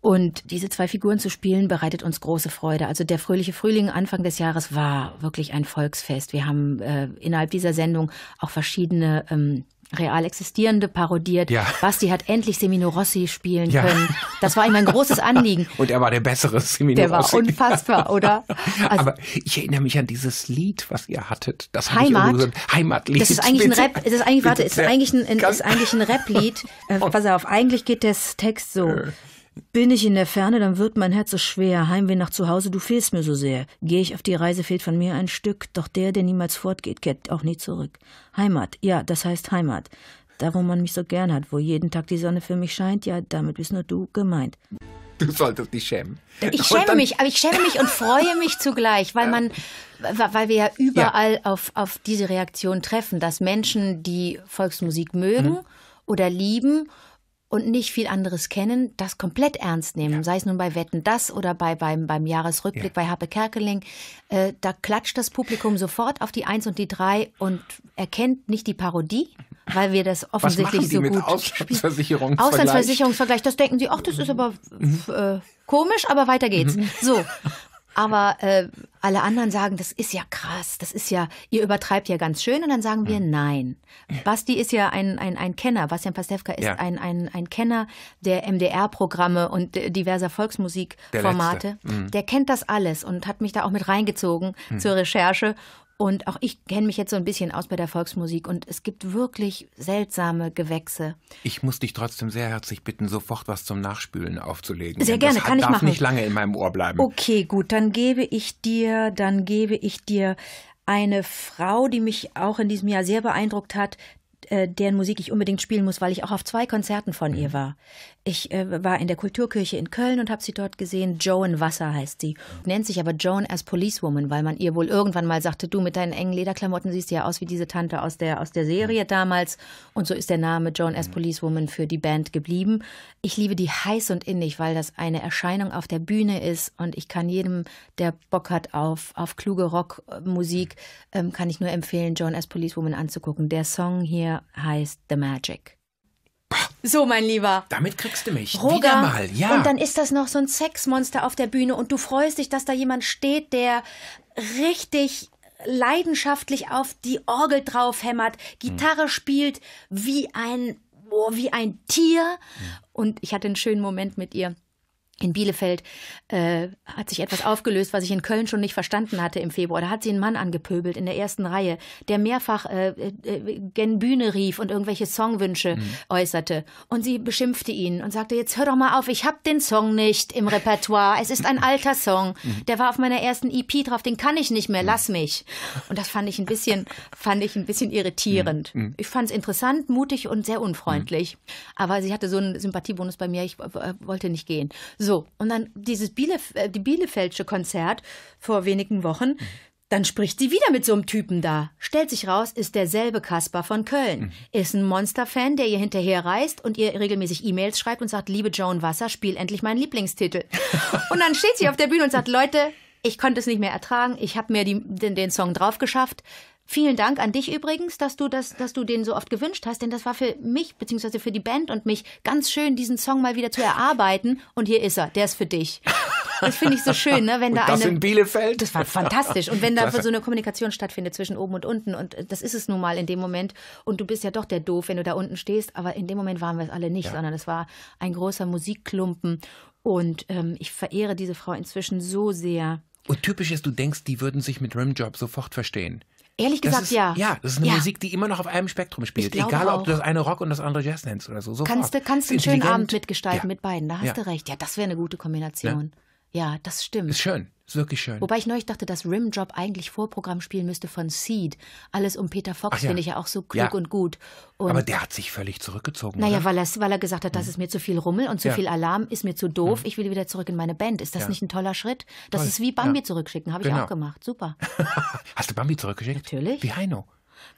Und diese zwei Figuren zu spielen bereitet uns große Freude. Also der fröhliche Frühling Anfang des Jahres war wirklich ein Volksfest. Wir haben äh, innerhalb dieser Sendung auch verschiedene ähm, real existierende parodiert. Ja. Basti hat endlich Semino Rossi spielen ja. können. Das war ihm ein großes Anliegen. Und er war der bessere Semino Der Rossi. war unfassbar, oder? Also Aber ich erinnere mich an dieses Lied, was ihr hattet. Das Heimat. Ich Heimatlied. Das ist eigentlich ein Rap. Es ist eigentlich, warte, es ist eigentlich ein, ist eigentlich ein Rap-Lied. Äh, pass auf, eigentlich geht der Text so. Äh. Bin ich in der Ferne, dann wird mein Herz so schwer. Heimweh nach zu Hause, du fehlst mir so sehr. Gehe ich auf die Reise, fehlt von mir ein Stück. Doch der, der niemals fortgeht, kehrt auch nie zurück. Heimat, ja, das heißt Heimat. Da, wo man mich so gern hat, wo jeden Tag die Sonne für mich scheint, ja, damit bist nur du gemeint. Du solltest dich schämen. Ich schäme mich, aber ich schäme mich und freue mich zugleich, weil man, weil wir ja überall ja. Auf, auf diese Reaktion treffen, dass Menschen, die Volksmusik mögen mhm. oder lieben und nicht viel anderes kennen, das komplett ernst nehmen. Ja. Sei es nun bei Wetten das oder bei, beim, beim Jahresrückblick ja. bei Happe Kerkeling. Äh, da klatscht das Publikum sofort auf die Eins und die Drei und erkennt nicht die Parodie, weil wir das offensichtlich so gut Auslandsversicherungsvergleich? Auslandsversicherungsvergleich, das denken sie, ach, das ist aber mhm. äh, komisch, aber weiter geht's. Mhm. So. Aber äh, alle anderen sagen, das ist ja krass, das ist ja, ihr übertreibt ja ganz schön. Und dann sagen wir, hm. nein. Basti ist ja ein, ein, ein Kenner, Bastian Pastewka ist ja. ein, ein, ein Kenner der MDR-Programme und diverser Volksmusikformate. Der, mhm. der, kennt das alles und hat mich da auch mit reingezogen mhm. zur Recherche. Und auch ich kenne mich jetzt so ein bisschen aus bei der Volksmusik und es gibt wirklich seltsame Gewächse. Ich muss dich trotzdem sehr herzlich bitten, sofort was zum Nachspülen aufzulegen. Sehr gerne, das kann ich machen. darf nicht lange in meinem Ohr bleiben. Okay, gut, dann gebe ich dir, dann gebe ich dir eine Frau, die mich auch in diesem Jahr sehr beeindruckt hat, äh, deren Musik ich unbedingt spielen muss, weil ich auch auf zwei Konzerten von ihr mhm. war. Ich äh, war in der Kulturkirche in Köln und habe sie dort gesehen. Joan Wasser heißt sie. Nennt sich aber Joan as Policewoman, weil man ihr wohl irgendwann mal sagte, du mit deinen engen Lederklamotten siehst ja aus wie diese Tante aus der, aus der Serie hm. damals. Und so ist der Name Joan as hm. Policewoman für die Band geblieben. Ich liebe die heiß und innig, weil das eine Erscheinung auf der Bühne ist. Und ich kann jedem, der Bock hat auf, auf kluge Rockmusik, hm. ähm, kann ich nur empfehlen, Joan as Policewoman anzugucken. Der Song hier heißt The Magic. So, mein Lieber. Damit kriegst du mich. Roger. Wieder mal, ja. Und dann ist das noch so ein Sexmonster auf der Bühne und du freust dich, dass da jemand steht, der richtig leidenschaftlich auf die Orgel draufhämmert, Gitarre hm. spielt wie ein, oh, wie ein Tier. Hm. Und ich hatte einen schönen Moment mit ihr in Bielefeld äh, hat sich etwas aufgelöst, was ich in Köln schon nicht verstanden hatte im Februar. Da hat sie einen Mann angepöbelt in der ersten Reihe, der mehrfach äh, äh, äh, gen Bühne rief und irgendwelche Songwünsche mhm. äußerte. Und sie beschimpfte ihn und sagte, jetzt hör doch mal auf, ich hab den Song nicht im Repertoire. Es ist ein alter Song. Mhm. Der war auf meiner ersten EP drauf, den kann ich nicht mehr, mhm. lass mich. Und das fand ich ein bisschen, fand ich ein bisschen irritierend. Mhm. Ich fand es interessant, mutig und sehr mhm. unfreundlich. Aber sie hatte so einen Sympathiebonus bei mir, ich äh, wollte nicht gehen. So so, und dann dieses Bielef äh, die Bielefeldsche Konzert vor wenigen Wochen, mhm. dann spricht sie wieder mit so einem Typen da. Stellt sich raus, ist derselbe Kaspar von Köln. Mhm. Ist ein Monsterfan, der ihr hinterher reist und ihr regelmäßig E-Mails schreibt und sagt, liebe Joan Wasser, spiel endlich meinen Lieblingstitel. und dann steht sie auf der Bühne und sagt, Leute, ich konnte es nicht mehr ertragen, ich habe mir die, den, den Song drauf geschafft. Vielen Dank an dich übrigens, dass du das, dass du den so oft gewünscht hast, denn das war für mich beziehungsweise für die Band und mich ganz schön, diesen Song mal wieder zu erarbeiten. Und hier ist er, der ist für dich. Das finde ich so schön, ne? Wenn da und das eine, in Bielefeld. Das war fantastisch. Und wenn da so eine Kommunikation stattfindet zwischen oben und unten und äh, das ist es nun mal in dem Moment. Und du bist ja doch der doof, wenn du da unten stehst. Aber in dem Moment waren wir es alle nicht, ja. sondern es war ein großer Musikklumpen. Und ähm, ich verehre diese Frau inzwischen so sehr. Und typisch ist, du denkst, die würden sich mit Rimjob sofort verstehen. Ehrlich gesagt, ist, ja. Ja, das ist eine ja. Musik, die immer noch auf einem Spektrum spielt. Egal, auch. ob du das eine Rock und das andere Jazz nennst oder so. Sofort. Kannst du kannst einen schönen Abend mitgestalten ja. mit beiden, da hast ja. du recht. Ja, das wäre eine gute Kombination. Ja, das stimmt. Ist schön. Ist wirklich schön. Wobei ich neulich dachte, dass Rimdrop eigentlich Vorprogramm spielen müsste von Seed. Alles um Peter Fox ja. finde ich ja auch so klug ja. und gut. Und aber der hat sich völlig zurückgezogen. Naja, Weil, er, weil er gesagt hat, das mhm. ist mir zu viel Rummel und zu ja. viel Alarm, ist mir zu doof, mhm. ich will wieder zurück in meine Band. Ist das nicht ein toller Schritt? Das Toll. ist wie Bambi zurückschicken, habe genau. ich auch gemacht. Super. Hast du Bambi zurückgeschickt? Natürlich. Wie Heino.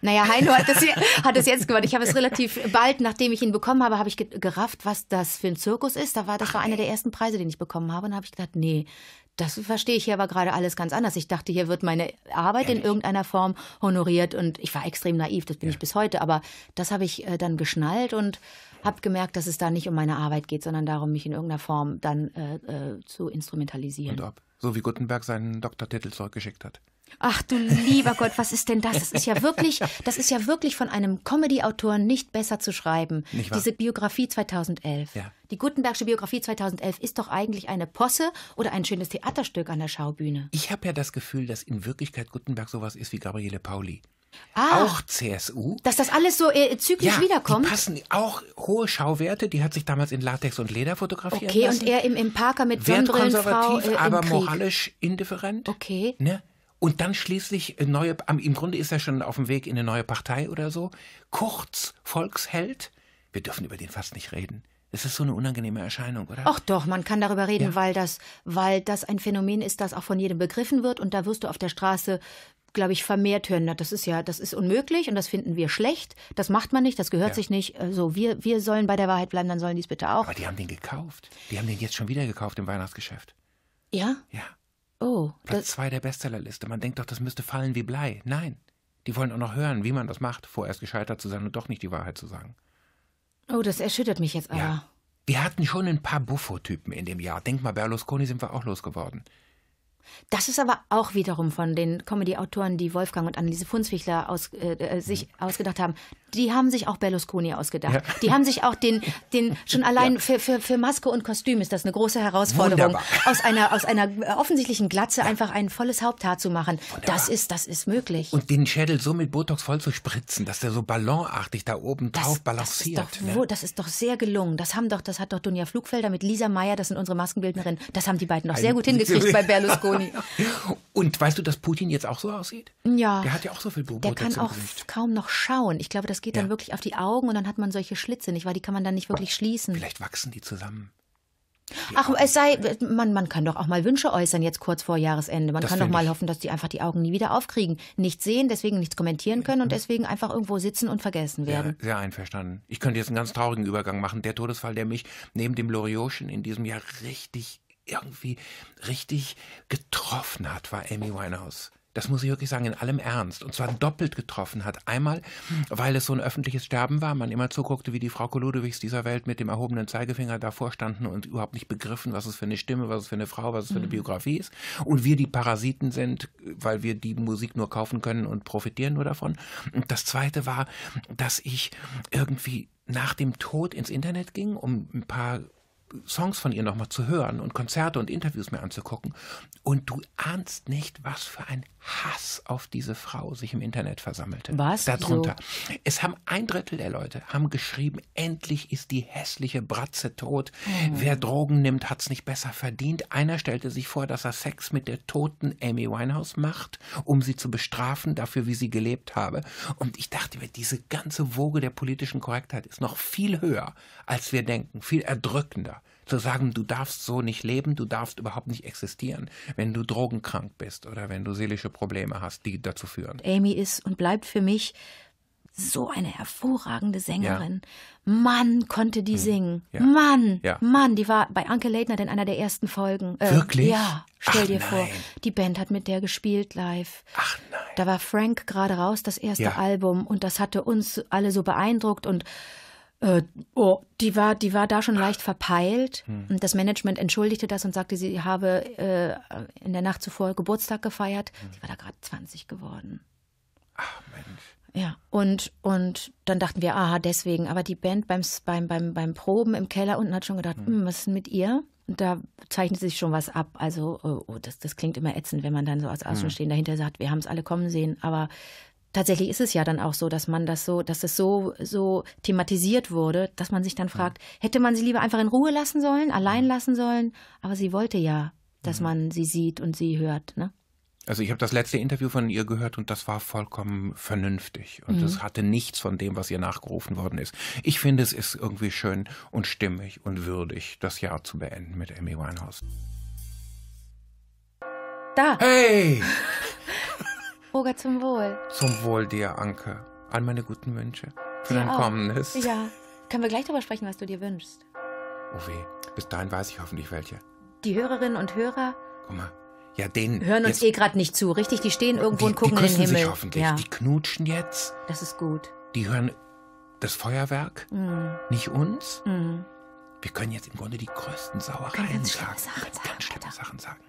Naja, Heino hat das, hat das jetzt gemacht. Ich habe es relativ bald, nachdem ich ihn bekommen habe, habe ich gerafft, was das für ein Zirkus ist. Da war, das war einer der ersten Preise, den ich bekommen habe. Und da habe ich gedacht, nee, das verstehe ich hier aber gerade alles ganz anders. Ich dachte, hier wird meine Arbeit Ehrlich? in irgendeiner Form honoriert und ich war extrem naiv, das bin ja. ich bis heute, aber das habe ich äh, dann geschnallt und habe gemerkt, dass es da nicht um meine Arbeit geht, sondern darum, mich in irgendeiner Form dann äh, äh zu instrumentalisieren. Und ab. So wie Gutenberg seinen Doktortitel zurückgeschickt hat. Ach du lieber Gott, was ist denn das? Das ist ja wirklich, das ist ja wirklich von einem Comedy-Autor nicht besser zu schreiben. Diese Biografie 2011. Ja. Die Gutenbergsche Biografie 2011 ist doch eigentlich eine Posse oder ein schönes Theaterstück an der Schaubühne. Ich habe ja das Gefühl, dass in Wirklichkeit Gutenberg sowas ist wie Gabriele Pauli. Ah, auch CSU. Dass das alles so äh, zyklisch ja, wiederkommt. Die passen auch hohe Schauwerte. Die hat sich damals in Latex und Leder fotografiert. Okay, lassen. und er im, im Parker mit Sonnenbrillenfrau äh, aber moralisch indifferent. Okay. Ne? Und dann schließlich äh, neue, im Grunde ist er schon auf dem Weg in eine neue Partei oder so. Kurz, Volksheld. Wir dürfen über den fast nicht reden. Es ist so eine unangenehme Erscheinung, oder? Ach doch, man kann darüber reden, ja. weil, das, weil das ein Phänomen ist, das auch von jedem begriffen wird. Und da wirst du auf der Straße glaube ich, vermehrt hören. Das ist ja, das ist unmöglich und das finden wir schlecht. Das macht man nicht, das gehört ja. sich nicht. Äh, so, also wir, wir sollen bei der Wahrheit bleiben, dann sollen die es bitte auch. Aber die haben den gekauft. Die haben den jetzt schon wieder gekauft im Weihnachtsgeschäft. Ja? Ja. Oh. Platz das zwei der Bestsellerliste. Man denkt doch, das müsste fallen wie Blei. Nein. Die wollen auch noch hören, wie man das macht, vorerst gescheitert zu sein und doch nicht die Wahrheit zu sagen. Oh, das erschüttert mich jetzt aber. Ja. Wir hatten schon ein paar Buffo-Typen in dem Jahr. Denk mal, Berlusconi sind wir auch losgeworden. Das ist aber auch wiederum von den Comedy-Autoren, die Wolfgang und Anneliese Funzwichler aus, äh, äh sich mhm. ausgedacht haben. Die haben sich auch Berlusconi ausgedacht. Ja. Die haben sich auch den, den schon allein ja. für, für, für Maske und Kostüm ist das eine große Herausforderung. Aus einer, aus einer äh, offensichtlichen Glatze ja. einfach ein volles Haupthaar zu machen. Das ist, das ist möglich. Und den Schädel so mit Botox voll zu spritzen, dass der so ballonartig da oben das, drauf balanciert. Das ist, doch, ne? das ist doch sehr gelungen. Das haben doch, das hat doch Dunja Flugfelder mit Lisa Meyer, das sind unsere Maskenbildnerin, das haben die beiden doch sehr gut hingekriegt bei Berlusconi. Juni. Und weißt du, dass Putin jetzt auch so aussieht? Ja. Der hat ja auch so viel Bubu. Der kann auch Gesicht. kaum noch schauen. Ich glaube, das geht dann wirklich auf die Augen und dann hat man solche Schlitze nicht, weil die kann man dann nicht wirklich schließen. Vielleicht wachsen die zusammen. Die Ach, Augen. es sei, man, man kann doch auch mal Wünsche äußern jetzt kurz vor Jahresende. Man das kann doch mal ich. hoffen, dass die einfach die Augen nie wieder aufkriegen. Nichts sehen, deswegen nichts kommentieren können und deswegen einfach irgendwo sitzen und vergessen werden. Ja, sehr einverstanden. Ich könnte jetzt einen ganz traurigen Übergang machen. Der Todesfall, der mich neben dem Loriotschen in diesem Jahr richtig irgendwie richtig getroffen hat, war Amy Winehouse. Das muss ich wirklich sagen, in allem Ernst. Und zwar doppelt getroffen hat. Einmal, weil es so ein öffentliches Sterben war, man immer zuguckte, wie die Frau Koludewichs dieser Welt mit dem erhobenen Zeigefinger davor standen und überhaupt nicht begriffen, was es für eine Stimme, was es für eine Frau, was es für eine mhm. Biografie ist. Und wir die Parasiten sind, weil wir die Musik nur kaufen können und profitieren nur davon. Und das Zweite war, dass ich irgendwie nach dem Tod ins Internet ging, um ein paar Songs von ihr nochmal zu hören und Konzerte und Interviews mir anzugucken. Und du ahnst nicht, was für ein Hass auf diese Frau sich im Internet versammelte. Was? Darunter. So? Es haben ein Drittel der Leute haben geschrieben, endlich ist die hässliche Bratze tot. Mhm. Wer Drogen nimmt, hat's nicht besser verdient. Einer stellte sich vor, dass er Sex mit der toten Amy Winehouse macht, um sie zu bestrafen dafür, wie sie gelebt habe. Und ich dachte mir, diese ganze Woge der politischen Korrektheit ist noch viel höher, als wir denken, viel erdrückender zu sagen, du darfst so nicht leben, du darfst überhaupt nicht existieren, wenn du drogenkrank bist oder wenn du seelische Probleme hast, die dazu führen. Amy ist und bleibt für mich so eine hervorragende Sängerin. Ja. Mann, konnte die hm. singen. Ja. Mann, ja. Mann, die war bei Anke Leitner in einer der ersten Folgen. Äh, Wirklich? Ja, stell Ach dir nein. vor, die Band hat mit der gespielt live. Ach nein. Da war Frank gerade raus, das erste Album, und das hatte uns alle so beeindruckt und äh, oh, die war, die war da schon leicht verpeilt. Hm. Und das Management entschuldigte das und sagte, sie habe äh, in der Nacht zuvor Geburtstag gefeiert. Hm. Sie war da gerade 20 geworden. Ach Mensch. Ja, und, und dann dachten wir, aha, deswegen. Aber die Band beim, beim, beim, beim Proben im Keller unten hat schon gedacht, hm. hm. was ist denn mit ihr? Und da zeichnet sich schon was ab. Also, oh, oh das, das klingt immer ätzend, wenn man dann so als hm. Außenstehender dahinter sagt, wir haben es alle kommen sehen. Aber tatsächlich ist es ja dann auch so, dass man das so, dass es so, so thematisiert wurde, dass man sich dann fragt, hätte man sie lieber einfach in Ruhe lassen sollen, allein lassen sollen? Aber sie wollte ja, dass man sie sieht und sie hört, ne? Also ich habe das letzte Interview von ihr gehört und das war vollkommen vernünftig und mhm. es mhm. hatte nichts von dem, was ihr nachgerufen worden ist. Ich finde, es ist irgendwie schön und stimmig und würdig, das Jahr zu beenden mit Amy Winehouse. Da. Hey! Roger, zum Wohl. Zum Wohl dir, Anke. All meine guten Wünsche für dein auch. kommendes. Ja. Können wir gleich darüber sprechen, was du dir wünschst. Oh weh. Bis dahin weiß ich hoffentlich welche. Die Hörerinnen und Hörer. Guck mal. Ja, denen. Hören uns eh gerade nicht zu, richtig? Die stehen irgendwo die, und gucken die in den Himmel. Sich hoffentlich. Ja. Die knutschen jetzt. Das ist gut. Die hören das Feuerwerk, mm. nicht uns. Mm. Wir können jetzt im Grunde die größten Sauereien ganz sagen. Schlimme Sachen ganz, schlimme Sachen sagen.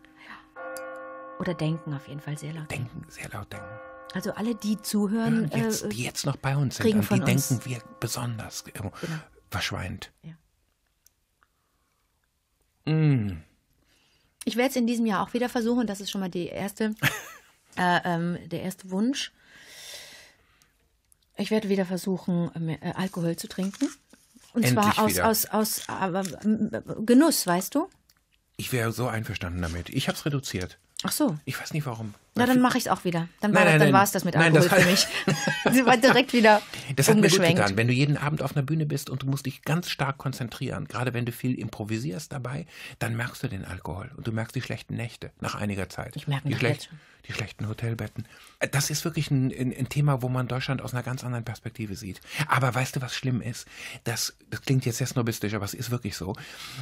Oder denken auf jeden Fall sehr laut. Denken, sehr laut denken. Also alle, die zuhören. Ja, äh, jetzt, äh, die jetzt noch bei uns sind, an die denken wir besonders äh, genau. verschweint. Ja. Mm. Ich werde es in diesem Jahr auch wieder versuchen. Das ist schon mal die erste, äh, ähm, der erste Wunsch. Ich werde wieder versuchen, äh, Alkohol zu trinken. Und Endlich zwar aus, aus, aus, äh, aus Genuss, weißt du? Ich wäre so einverstanden damit. Ich habe es reduziert. Ach so. Ich weiß nicht warum. Na, dann mache ich es auch wieder. Dann war, es das mit Alkohol nein, das für mich. Sie war direkt wieder Das hat mir gut getan. Wenn du jeden Abend auf einer Bühne bist und du musst dich ganz stark konzentrieren, gerade wenn du viel improvisierst dabei, dann merkst du den Alkohol und du merkst die schlechten Nächte nach einiger Zeit. Ich merke die, schlecht, die schlechten Hotelbetten. Das ist wirklich ein, ein, ein, Thema, wo man Deutschland aus einer ganz anderen Perspektive sieht. Aber weißt du, was schlimm ist? Das, das klingt jetzt sehr snobistisch, aber es ist wirklich so.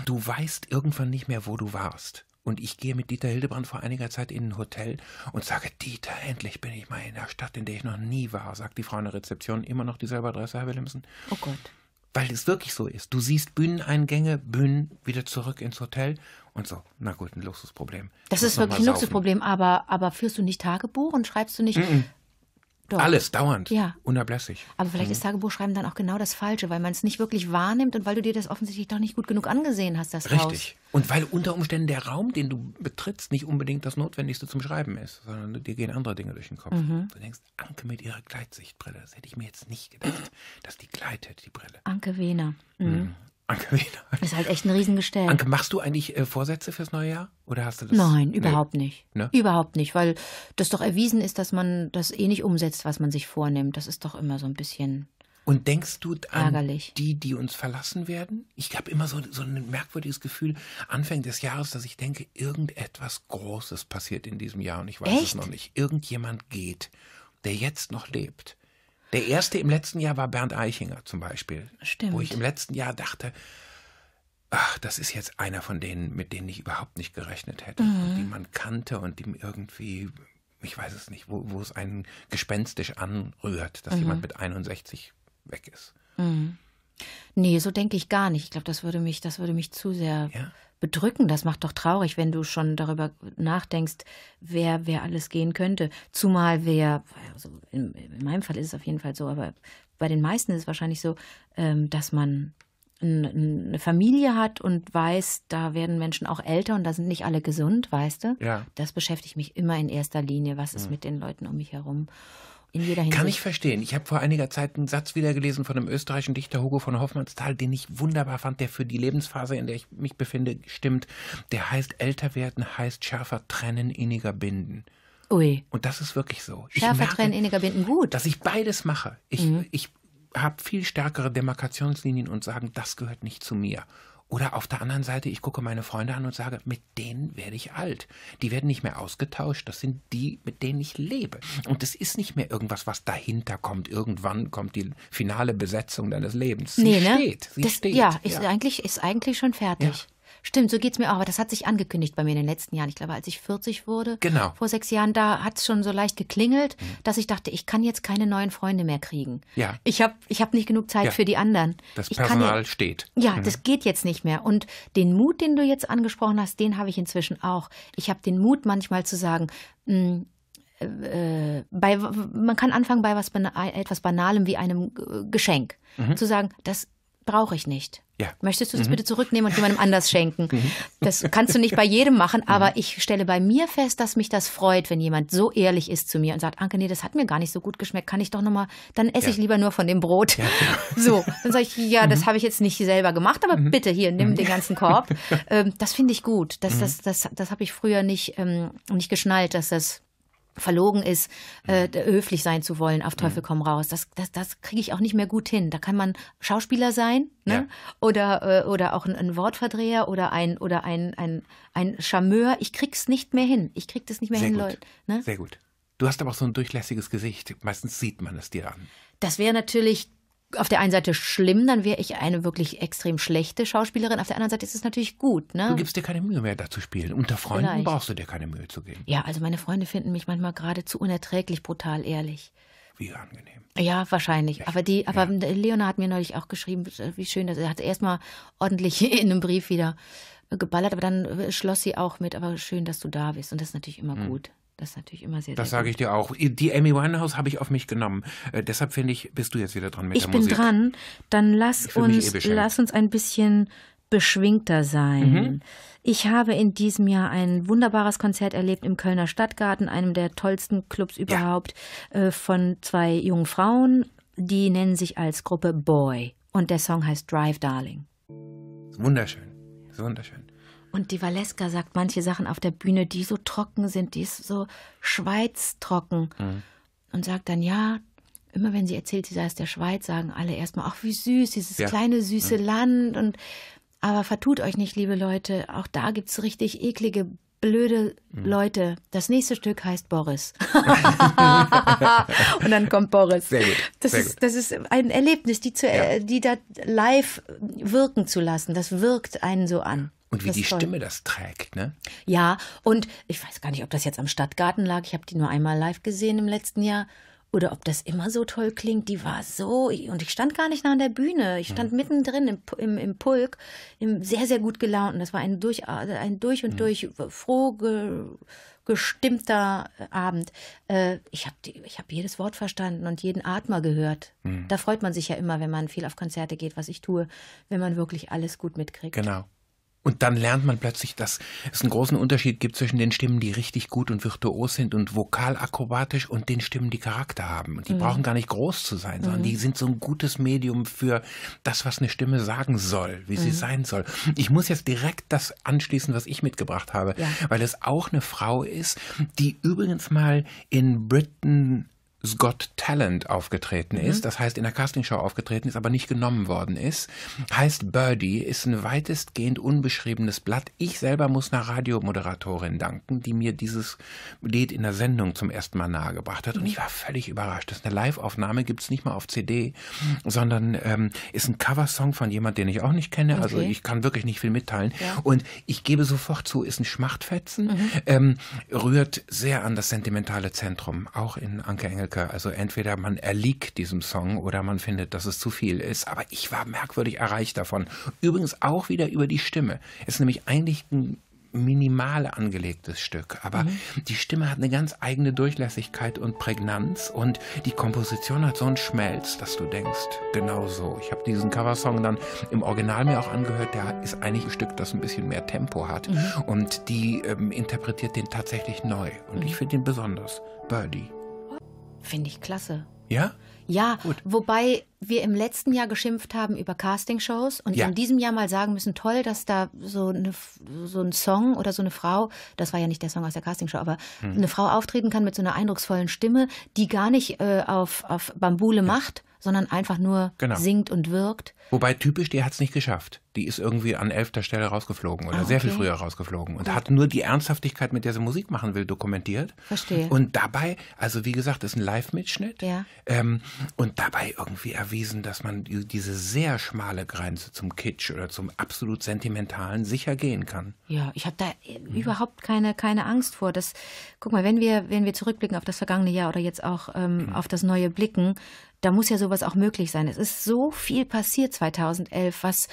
Du weißt irgendwann nicht mehr, wo du warst. Und ich gehe mit Dieter Hildebrand vor einiger Zeit in ein Hotel und sage, Dieter, endlich bin ich mal in der Stadt, in der ich noch nie war, sagt die Frau in der Rezeption, immer noch dieselbe Adresse, Herr Willemsen. Oh Gott. Weil es wirklich so ist. Du siehst Bühneneingänge, Bühnen wieder zurück ins Hotel und so. Na gut, ein Luxusproblem. Das ist wirklich ein Luxusproblem, aber, aber führst du nicht Tagebuch und schreibst du nicht, mm -mm. Doch. Alles dauernd. Ja. Unablässig. Aber vielleicht mhm. ist Tagebuchschreiben dann auch genau das Falsche, weil man es nicht wirklich wahrnimmt und weil du dir das offensichtlich doch nicht gut genug angesehen hast, das Richtig. Richtig. Und weil unter Umständen der Raum, den du betrittst, nicht unbedingt das Notwendigste zum Schreiben ist, sondern dir gehen andere Dinge durch den Kopf. Mhm. Du denkst, Anke mit ihrer Gleitsichtbrille, das hätte ich mir jetzt nicht gedacht, dass die gleitet, die Brille. Anke Wehner. Mhm. mhm. Anke, Wiener. ist halt echt ein Riesengestell. Anke, machst du eigentlich äh, Vorsätze fürs neue Jahr? Oder hast du das? Nein, überhaupt nee. nicht. Ne? Überhaupt nicht, weil das doch erwiesen ist, dass man das eh nicht umsetzt, was man sich vornimmt. Das ist doch immer so ein bisschen. Und denkst du an ärgerlich. die, die uns verlassen werden? Ich habe immer so, so ein merkwürdiges Gefühl Anfang des Jahres, dass ich denke, irgendetwas Großes passiert in diesem Jahr und ich weiß echt? es noch nicht. Irgendjemand geht, der jetzt noch lebt der erste im letzten Jahr war Bernd Eichinger zum Beispiel. Stimmt. Wo ich im letzten Jahr dachte, ach, das ist jetzt einer von denen, mit denen ich überhaupt nicht gerechnet hätte. Mhm. die man kannte und die irgendwie, ich weiß es nicht, wo, wo es einen gespenstisch anrührt, dass mhm. jemand mit 61 weg ist. Mhm. Nee, so denke ich gar nicht. Ich glaube, das würde mich, das würde mich zu sehr ja bedrücken. Das macht doch traurig, wenn du schon darüber nachdenkst, wer, wer alles gehen könnte. Zumal wer, also in, in meinem Fall ist es auf jeden Fall so, aber bei den meisten ist es wahrscheinlich so, ähm, dass man eine Familie hat und weiß, da werden Menschen auch älter und da sind nicht alle gesund, weißt du? Ja. Das beschäftigt mich immer in erster Linie. Was ist ja. mit den Leuten um mich herum? in jeder Hinsicht. Kann ich verstehen. Ich habe vor einiger Zeit einen Satz wieder gelesen von dem österreichischen Dichter Hugo von Hoffmannsthal, den ich wunderbar fand, der für die Lebensphase, in der ich mich befinde, stimmt. Der heißt Älter werden heißt schärfer trennen, inniger binden. Ui. Und das ist wirklich so. Schärfer trennen, inniger binden, gut. Dass ich beides mache. Ich, mhm. ich habe viel stärkere Demarkationslinien und sagen, das gehört nicht zu mir. Oder auf der anderen Seite, ich gucke meine Freunde an und sage, mit denen werde ich alt. Die werden nicht mehr ausgetauscht. Das sind die, mit denen ich lebe. Und das ist nicht mehr irgendwas, was dahinter kommt. Irgendwann kommt die finale Besetzung deines Lebens. Sie nee, ne? steht. Ne? Sie das, steht. Ja, ist ja. eigentlich, ist eigentlich schon fertig. Ja. Stimmt, so geht's mir auch. Aber das hat sich angekündigt bei mir in den letzten Jahren. Ich glaube, als ich 40 wurde, genau. vor sechs Jahren, da hat's schon so leicht geklingelt, mhm. dass ich dachte, ich kann jetzt keine neuen Freunde mehr kriegen. Ja. Ich habe ich hab nicht genug Zeit ja. für die anderen. Das ich Personal ja, steht. Ja, mhm. das geht jetzt nicht mehr. Und den Mut, den du jetzt angesprochen hast, den habe ich inzwischen auch. Ich habe den Mut manchmal zu sagen, mh, hm, äh, bei, man kann anfangen bei was, etwas Banalem wie einem Geschenk. Mhm. Zu sagen, das brauche ich nicht. Ja. Möchtest du es mhm. bitte zurücknehmen und jemandem anders schenken? Mhm. Das kannst du nicht bei jedem machen, mhm. aber mhm. ich stelle bei mir fest, dass mich das freut, wenn jemand so ehrlich ist zu mir und sagt, Anke, nee, das hat mir gar nicht so gut geschmeckt, kann ich doch nochmal, dann esse ja. ich lieber nur von dem Brot. Ja. Genau. So, dann sage ich, ja, das mhm. habe ich jetzt nicht selber gemacht, aber mhm. bitte hier, nimm den ganzen Korb. Ähm, das finde ich gut. Das, das, das, das, das habe ich früher nicht, ähm, nicht geschnallt, dass das verlogen ist, äh, mhm. höflich sein zu wollen, auf Teufel mhm. komm raus. Das, das, das kriege ich auch nicht mehr gut hin. Da kann man Schauspieler sein ne? Ja. oder, äh, oder auch ein, ein, Wortverdreher oder ein oder ein, ein, ein Charmeur. Ich krieg's nicht mehr hin. Ich krieg das nicht mehr Sehr hin, gut. Leute. Ne? Sehr gut. Du hast aber auch so ein durchlässiges Gesicht. Meistens sieht man es dir an. Das wäre natürlich auf der einen Seite schlimm, dann wäre ich eine wirklich extrem schlechte Schauspielerin. Auf der anderen Seite ist es natürlich gut. Ne? Du gibst dir keine Mühe mehr, da zu spielen. Unter Freunden Vielleicht. brauchst du dir keine Mühe zu geben. Ja, also meine Freunde finden mich manchmal geradezu unerträglich brutal ehrlich. Wie angenehm. Ja, wahrscheinlich. Aber die, aber ja. Leona hat mir neulich auch geschrieben, wie schön das. Er hat erstmal ordentlich in einem Brief wieder geballert, aber dann äh, schloss sie auch mit. Aber schön, dass du da bist und das ist natürlich immer mhm. gut. Das ist natürlich immer sehr, Das sage ich dir auch. Die Amy Winehouse habe ich auf mich genommen. Äh, deshalb finde ich, bist du jetzt wieder dran mit ich der Musik. Ich bin dran. Dann lass uns, eh lass uns ein bisschen beschwingter sein. Mhm. Ich habe in diesem Jahr ein wunderbares Konzert erlebt im Kölner Stadtgarten, einem der tollsten Clubs überhaupt, ja. äh, von zwei jungen Frauen. Die nennen sich als Gruppe Boy. Und der Song heißt Drive Darling. Wunderschön. Wunderschön. Und die Valeska sagt manche Sachen auf der Bühne, die so trocken sind, die ist so schweiztrocken. Mhm. Und sagt dann, ja, immer wenn sie erzählt, sie sei aus der Schweiz, sagen alle erstmal, ach wie süß, dieses ja. kleine süße mhm. Land. Und aber vertut euch nicht, liebe Leute, auch da gibt es richtig eklige blöde mhm. Leute. Das nächste Stück heißt Boris. und dann kommt Boris. Sehr gut. Das, Sehr ist, gut. das ist ein Erlebnis, die, zu, ja. die da live wirken zu lassen. Das wirkt einen so an. Und wie die toll. Stimme das trägt, ne? Ja, und ich weiß gar nicht, ob das jetzt am Stadtgarten lag. Ich habe die nur einmal live gesehen im letzten Jahr. Oder ob das immer so toll klingt. Die war so. Und ich stand gar nicht nah an der Bühne. Ich stand mhm. mittendrin im, im, im Pulk, im sehr, sehr gut gelaunten. Das war ein durch, ein durch und mhm. durch froh ge, gestimmter Abend. Äh, ich habe hab jedes Wort verstanden und jeden Atmer gehört. Mhm. Da freut man sich ja immer, wenn man viel auf Konzerte geht, was ich tue, wenn man wirklich alles gut mitkriegt. Genau. Und dann lernt man plötzlich, dass es einen großen Unterschied gibt zwischen den Stimmen, die richtig gut und virtuos sind und vokalakrobatisch und den Stimmen, die Charakter haben. Und die mhm. brauchen gar nicht groß zu sein, sondern mhm. die sind so ein gutes Medium für das, was eine Stimme sagen soll, wie mhm. sie sein soll. Ich muss jetzt direkt das anschließen, was ich mitgebracht habe, ja. weil es auch eine Frau ist, die übrigens mal in Britain Scott Talent aufgetreten mhm. ist, das heißt in der Castingshow aufgetreten ist, aber nicht genommen worden ist, heißt Birdie, ist ein weitestgehend unbeschriebenes Blatt. Ich selber muss einer Radiomoderatorin danken, die mir dieses Lied in der Sendung zum ersten Mal nahegebracht hat. Und mhm. ich war völlig überrascht. Das ist eine Live-Aufnahme, gibt's nicht mal auf CD, sondern ähm, ist ein Coversong von jemand, den ich auch nicht kenne. Also okay. Also ich kann wirklich nicht viel mitteilen. Ja. Und ich gebe sofort zu, ist ein Schmachtfetzen, mhm. ähm, rührt sehr an das sentimentale Zentrum, auch in Anke Engel Mielke. Also entweder man erliegt diesem Song oder man findet, dass es zu viel ist. Aber ich war merkwürdig erreicht davon. Übrigens auch wieder über die Stimme. Es ist nämlich eigentlich ein minimal angelegtes Stück, aber mhm. die Stimme hat eine ganz eigene Durchlässigkeit und Prägnanz und die Komposition hat so einen Schmelz, dass du denkst, genau so. Ich habe diesen Coversong dann im Original mir auch angehört, der ist eigentlich ein Stück, das ein bisschen mehr Tempo hat mhm. und die ähm, interpretiert den tatsächlich neu und mhm. ich finde den besonders. Birdie. Finde ich klasse. Ja? Ja, Gut. wobei wir im letzten Jahr geschimpft haben über Castingshows und ja. in diesem Jahr mal sagen müssen, toll, dass da so, eine, so ein Song oder so eine Frau, das war ja nicht der Song aus der Castingshow, aber hm. eine Frau auftreten kann mit so einer eindrucksvollen Stimme, die gar nicht äh, auf, auf Bambule ja. macht, sondern einfach nur genau. singt und wirkt. Wobei typisch, die hat es nicht geschafft. Die ist irgendwie an elfter Stelle rausgeflogen oder ah, okay. sehr viel früher rausgeflogen und Gut. hat nur die Ernsthaftigkeit, mit der sie Musik machen will, dokumentiert. Verstehe. Und dabei, also wie gesagt, ist ein Live-Mitschnitt ja. Ähm, und dabei irgendwie erwiesen, dass man diese sehr schmale Grenze zum Kitsch oder zum absolut Sentimentalen sicher gehen kann. Ja, ich habe da äh, mhm. überhaupt keine, keine Angst vor. Das, guck mal, wenn wir, wenn wir zurückblicken auf das vergangene Jahr oder jetzt auch ähm, mhm. auf das neue Blicken, da muss ja sowas auch möglich sein. Es ist so viel passiert 2011, was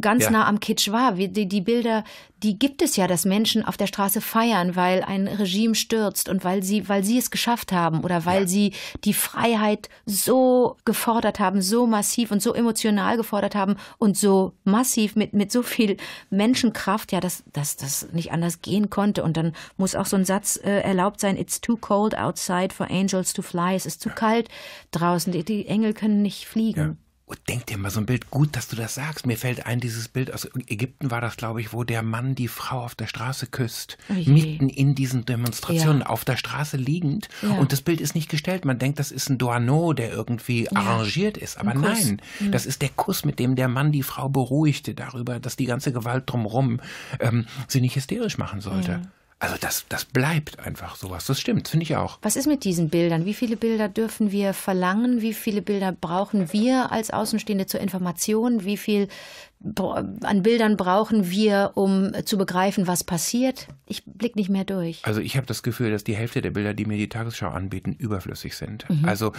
ganz ja. nah am Kitsch war. Wie, die, die Bilder, die gibt es ja, dass Menschen auf der Straße feiern, weil ein Regime stürzt und weil sie, weil sie es geschafft haben oder weil ja. sie die Freiheit so gefordert haben, so massiv und so emotional gefordert haben und so massiv mit, mit so viel Menschenkraft, ja, dass, dass das nicht anders gehen konnte. Und dann muss auch so ein Satz äh, erlaubt sein, it's too cold outside for angels to fly, es ist zu ja. kalt draußen, die, die Engel können nicht fliegen. Und oh, denk dir mal so ein Bild, gut, dass du das sagst. Mir fällt ein, dieses Bild aus Ägypten war das, glaube ich, wo der Mann die Frau auf der Straße küsst, okay. Oh mitten in diesen Demonstrationen, ja. auf der Straße liegend. Ja. Und das Bild ist nicht gestellt. Man denkt, das ist ein Doano, der irgendwie ja. arrangiert ist. Aber nein, mhm. das ist der Kuss, mit dem der Mann die Frau beruhigte darüber, dass die ganze Gewalt drumherum ähm, sie nicht hysterisch machen sollte. Also das, das bleibt einfach sowas. Das stimmt, finde ich auch. Was ist mit diesen Bildern? Wie viele Bilder dürfen wir verlangen? Wie viele Bilder brauchen wir als Außenstehende zur Information? Wie viel an Bildern brauchen wir, um zu begreifen, was passiert? Ich blicke nicht mehr durch. Also ich habe das Gefühl, dass die Hälfte der Bilder, die mir die Tagesschau anbieten, überflüssig sind. Mhm. Also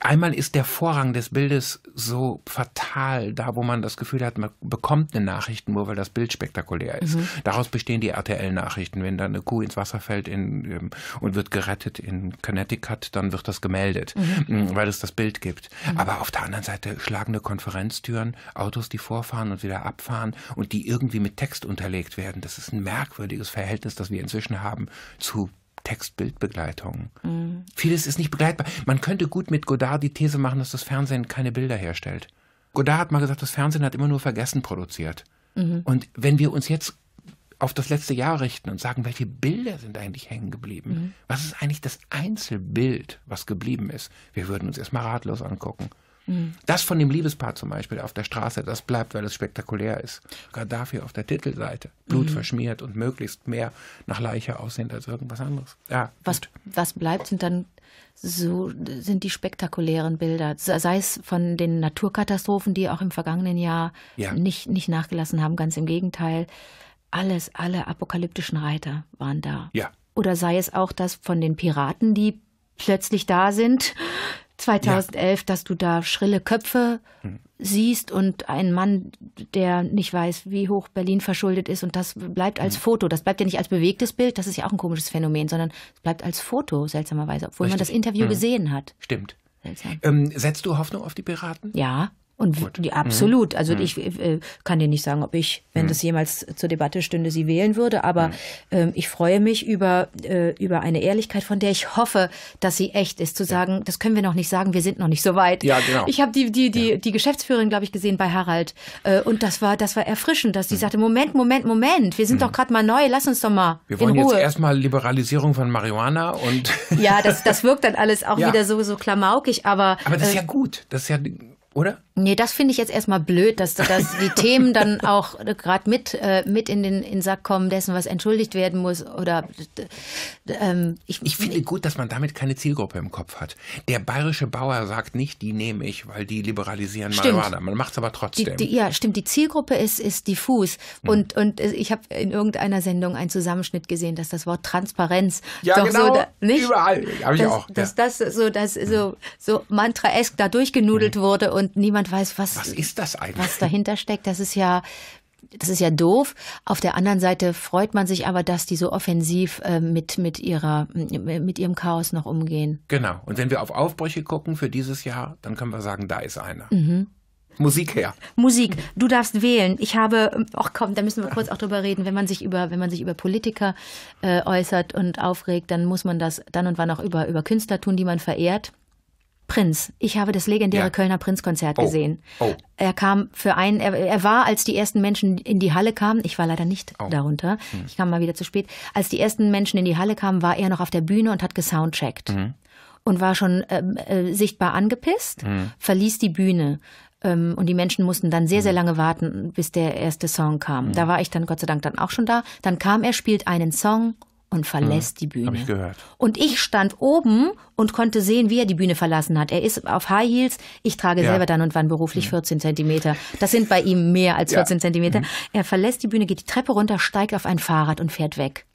einmal ist der Vorrang des Bildes so fatal, da wo man das Gefühl hat, man bekommt eine Nachricht nur, weil das Bild spektakulär ist. Mhm. Daraus bestehen die RTL-Nachrichten. Wenn da eine Kuh ins Wasser fällt in, ähm, und wird gerettet in Connecticut, dann wird das gemeldet, mhm. weil es das Bild gibt. Mhm. Aber auf der anderen Seite schlagende Konferenztüren, Autos, die vorfahren und und wieder abfahren und die irgendwie mit Text unterlegt werden. Das ist ein merkwürdiges Verhältnis, das wir inzwischen haben zu text bild Mhm. Vieles ist nicht begleitbar. Man könnte gut mit Godard die These machen, dass das Fernsehen keine Bilder herstellt. Godard hat mal gesagt, das Fernsehen hat immer nur vergessen produziert. Mhm. Und wenn wir uns jetzt auf das letzte Jahr richten und sagen, welche Bilder sind eigentlich hängen geblieben? Mhm. Was ist eigentlich das Einzelbild, was geblieben ist? Wir würden uns erstmal ratlos angucken. Mhm. Das von dem Liebespaar zum Beispiel auf der Straße, das bleibt, weil es spektakulär ist. Gaddafi auf der Titelseite, Blut mhm. verschmiert und möglichst mehr nach Leiche aussehend als irgendwas anderes. Ja, was, was bleibt, sind dann so sind die spektakulären Bilder, sei es von den Naturkatastrophen, die auch im vergangenen Jahr ja. nicht, nicht nachgelassen haben, ganz im Gegenteil. Alles, alle apokalyptischen Reiter waren da. Ja. Oder sei es auch das von den Piraten, die plötzlich da sind, 2011, ja. dass du da schrille Köpfe hm. siehst und einen Mann, der nicht weiß, wie hoch Berlin verschuldet ist und das bleibt als hm. Foto. Das bleibt ja nicht als bewegtes Bild, das ist ja auch ein komisches Phänomen, sondern es bleibt als Foto seltsamerweise, obwohl Richtig. man das Interview hm. gesehen hat. Stimmt. Seltsam. Ähm, setzt du Hoffnung auf die Piraten? Ja. Und Die, mhm. absolut. Also mhm. ich äh, kann dir nicht sagen, ob ich, wenn mhm. das jemals zur Debatte stünde, sie wählen würde, aber mhm. ähm, ich freue mich über, äh, über eine Ehrlichkeit, von der ich hoffe, dass sie echt ist, zu ja. sagen, das können wir noch nicht sagen, wir sind noch nicht so weit. Ja, genau. Ich habe die, die, die, ja. die Geschäftsführerin, glaube ich, gesehen bei Harald. Äh, und das war, das war erfrischend, dass sie mhm. sagte, Moment, Moment, Moment, wir sind mhm. doch gerade mal neu, lass uns doch mal. Wir wollen jetzt erstmal Liberalisierung von Marihuana und. ja, das, das wirkt dann alles auch ja. wieder so, so klamaukig, aber. Aber das ist äh, ja gut. Das ist ja oder? Nee, das finde ich jetzt erstmal blöd, dass, dass die Themen dann auch gerade mit, äh, mit in den in Sack kommen, dessen, was entschuldigt werden muss. Oder ähm, ich, ich finde ich, gut, dass man damit keine Zielgruppe im Kopf hat. Der bayerische Bauer sagt nicht, die nehme ich, weil die liberalisieren stimmt. Marihuana. Man macht es aber trotzdem. Die, die, ja, stimmt. Die Zielgruppe ist, ist diffus. Hm. Und, und äh, ich habe in irgendeiner Sendung einen Zusammenschnitt gesehen, dass das Wort Transparenz ja, doch genau, so da, nicht überall. Habe ich dass, auch. Dass ja. das so, dass so, hm. so mantraesk da durchgenudelt hm. wurde und niemand weiß, was, was ist das eigentlich? Was dahinter steckt. Das ist ja das ist ja doof. Auf der anderen Seite freut man sich aber, dass die so offensiv äh, mit, mit, ihrer, mit ihrem Chaos noch umgehen. Genau. Und wenn wir auf Aufbrüche gucken für dieses Jahr, dann können wir sagen, da ist einer. Mhm. Musik her. Musik. Du darfst wählen. Ich habe, ach komm, da müssen wir kurz auch drüber reden. Wenn man sich über, wenn man sich über Politiker äh, äußert und aufregt, dann muss man das dann und wann auch über, über Künstler tun, die man verehrt. Prinz. Ich habe das legendäre ja. Kölner Prinzkonzert oh. gesehen. Oh. Er kam für einen, er, er, war, als die ersten Menschen in die Halle kamen, ich war leider nicht oh. darunter, mhm. ich kam mal wieder zu spät, als die ersten Menschen in die Halle kamen, war er noch auf der Bühne und hat gesoundcheckt. Mhm. Und war schon äh, äh, sichtbar angepisst, mhm. verließ die Bühne. Ähm, und die Menschen mussten dann sehr, sehr mhm. lange warten, bis der erste Song kam. Mhm. Da war ich dann Gott sei Dank dann auch schon da. Dann kam er, spielt einen Song und verlässt hm, die Bühne. Hab ich gehört. Und ich stand oben und konnte sehen, wie er die Bühne verlassen hat. Er ist auf High Heels. Ich trage ja. selber dann und wann beruflich hm. 14 Zentimeter. Das sind bei ihm mehr als 14 ja. Zentimeter. Mhm. Er verlässt die Bühne, geht die Treppe runter, steigt auf ein Fahrrad und fährt weg.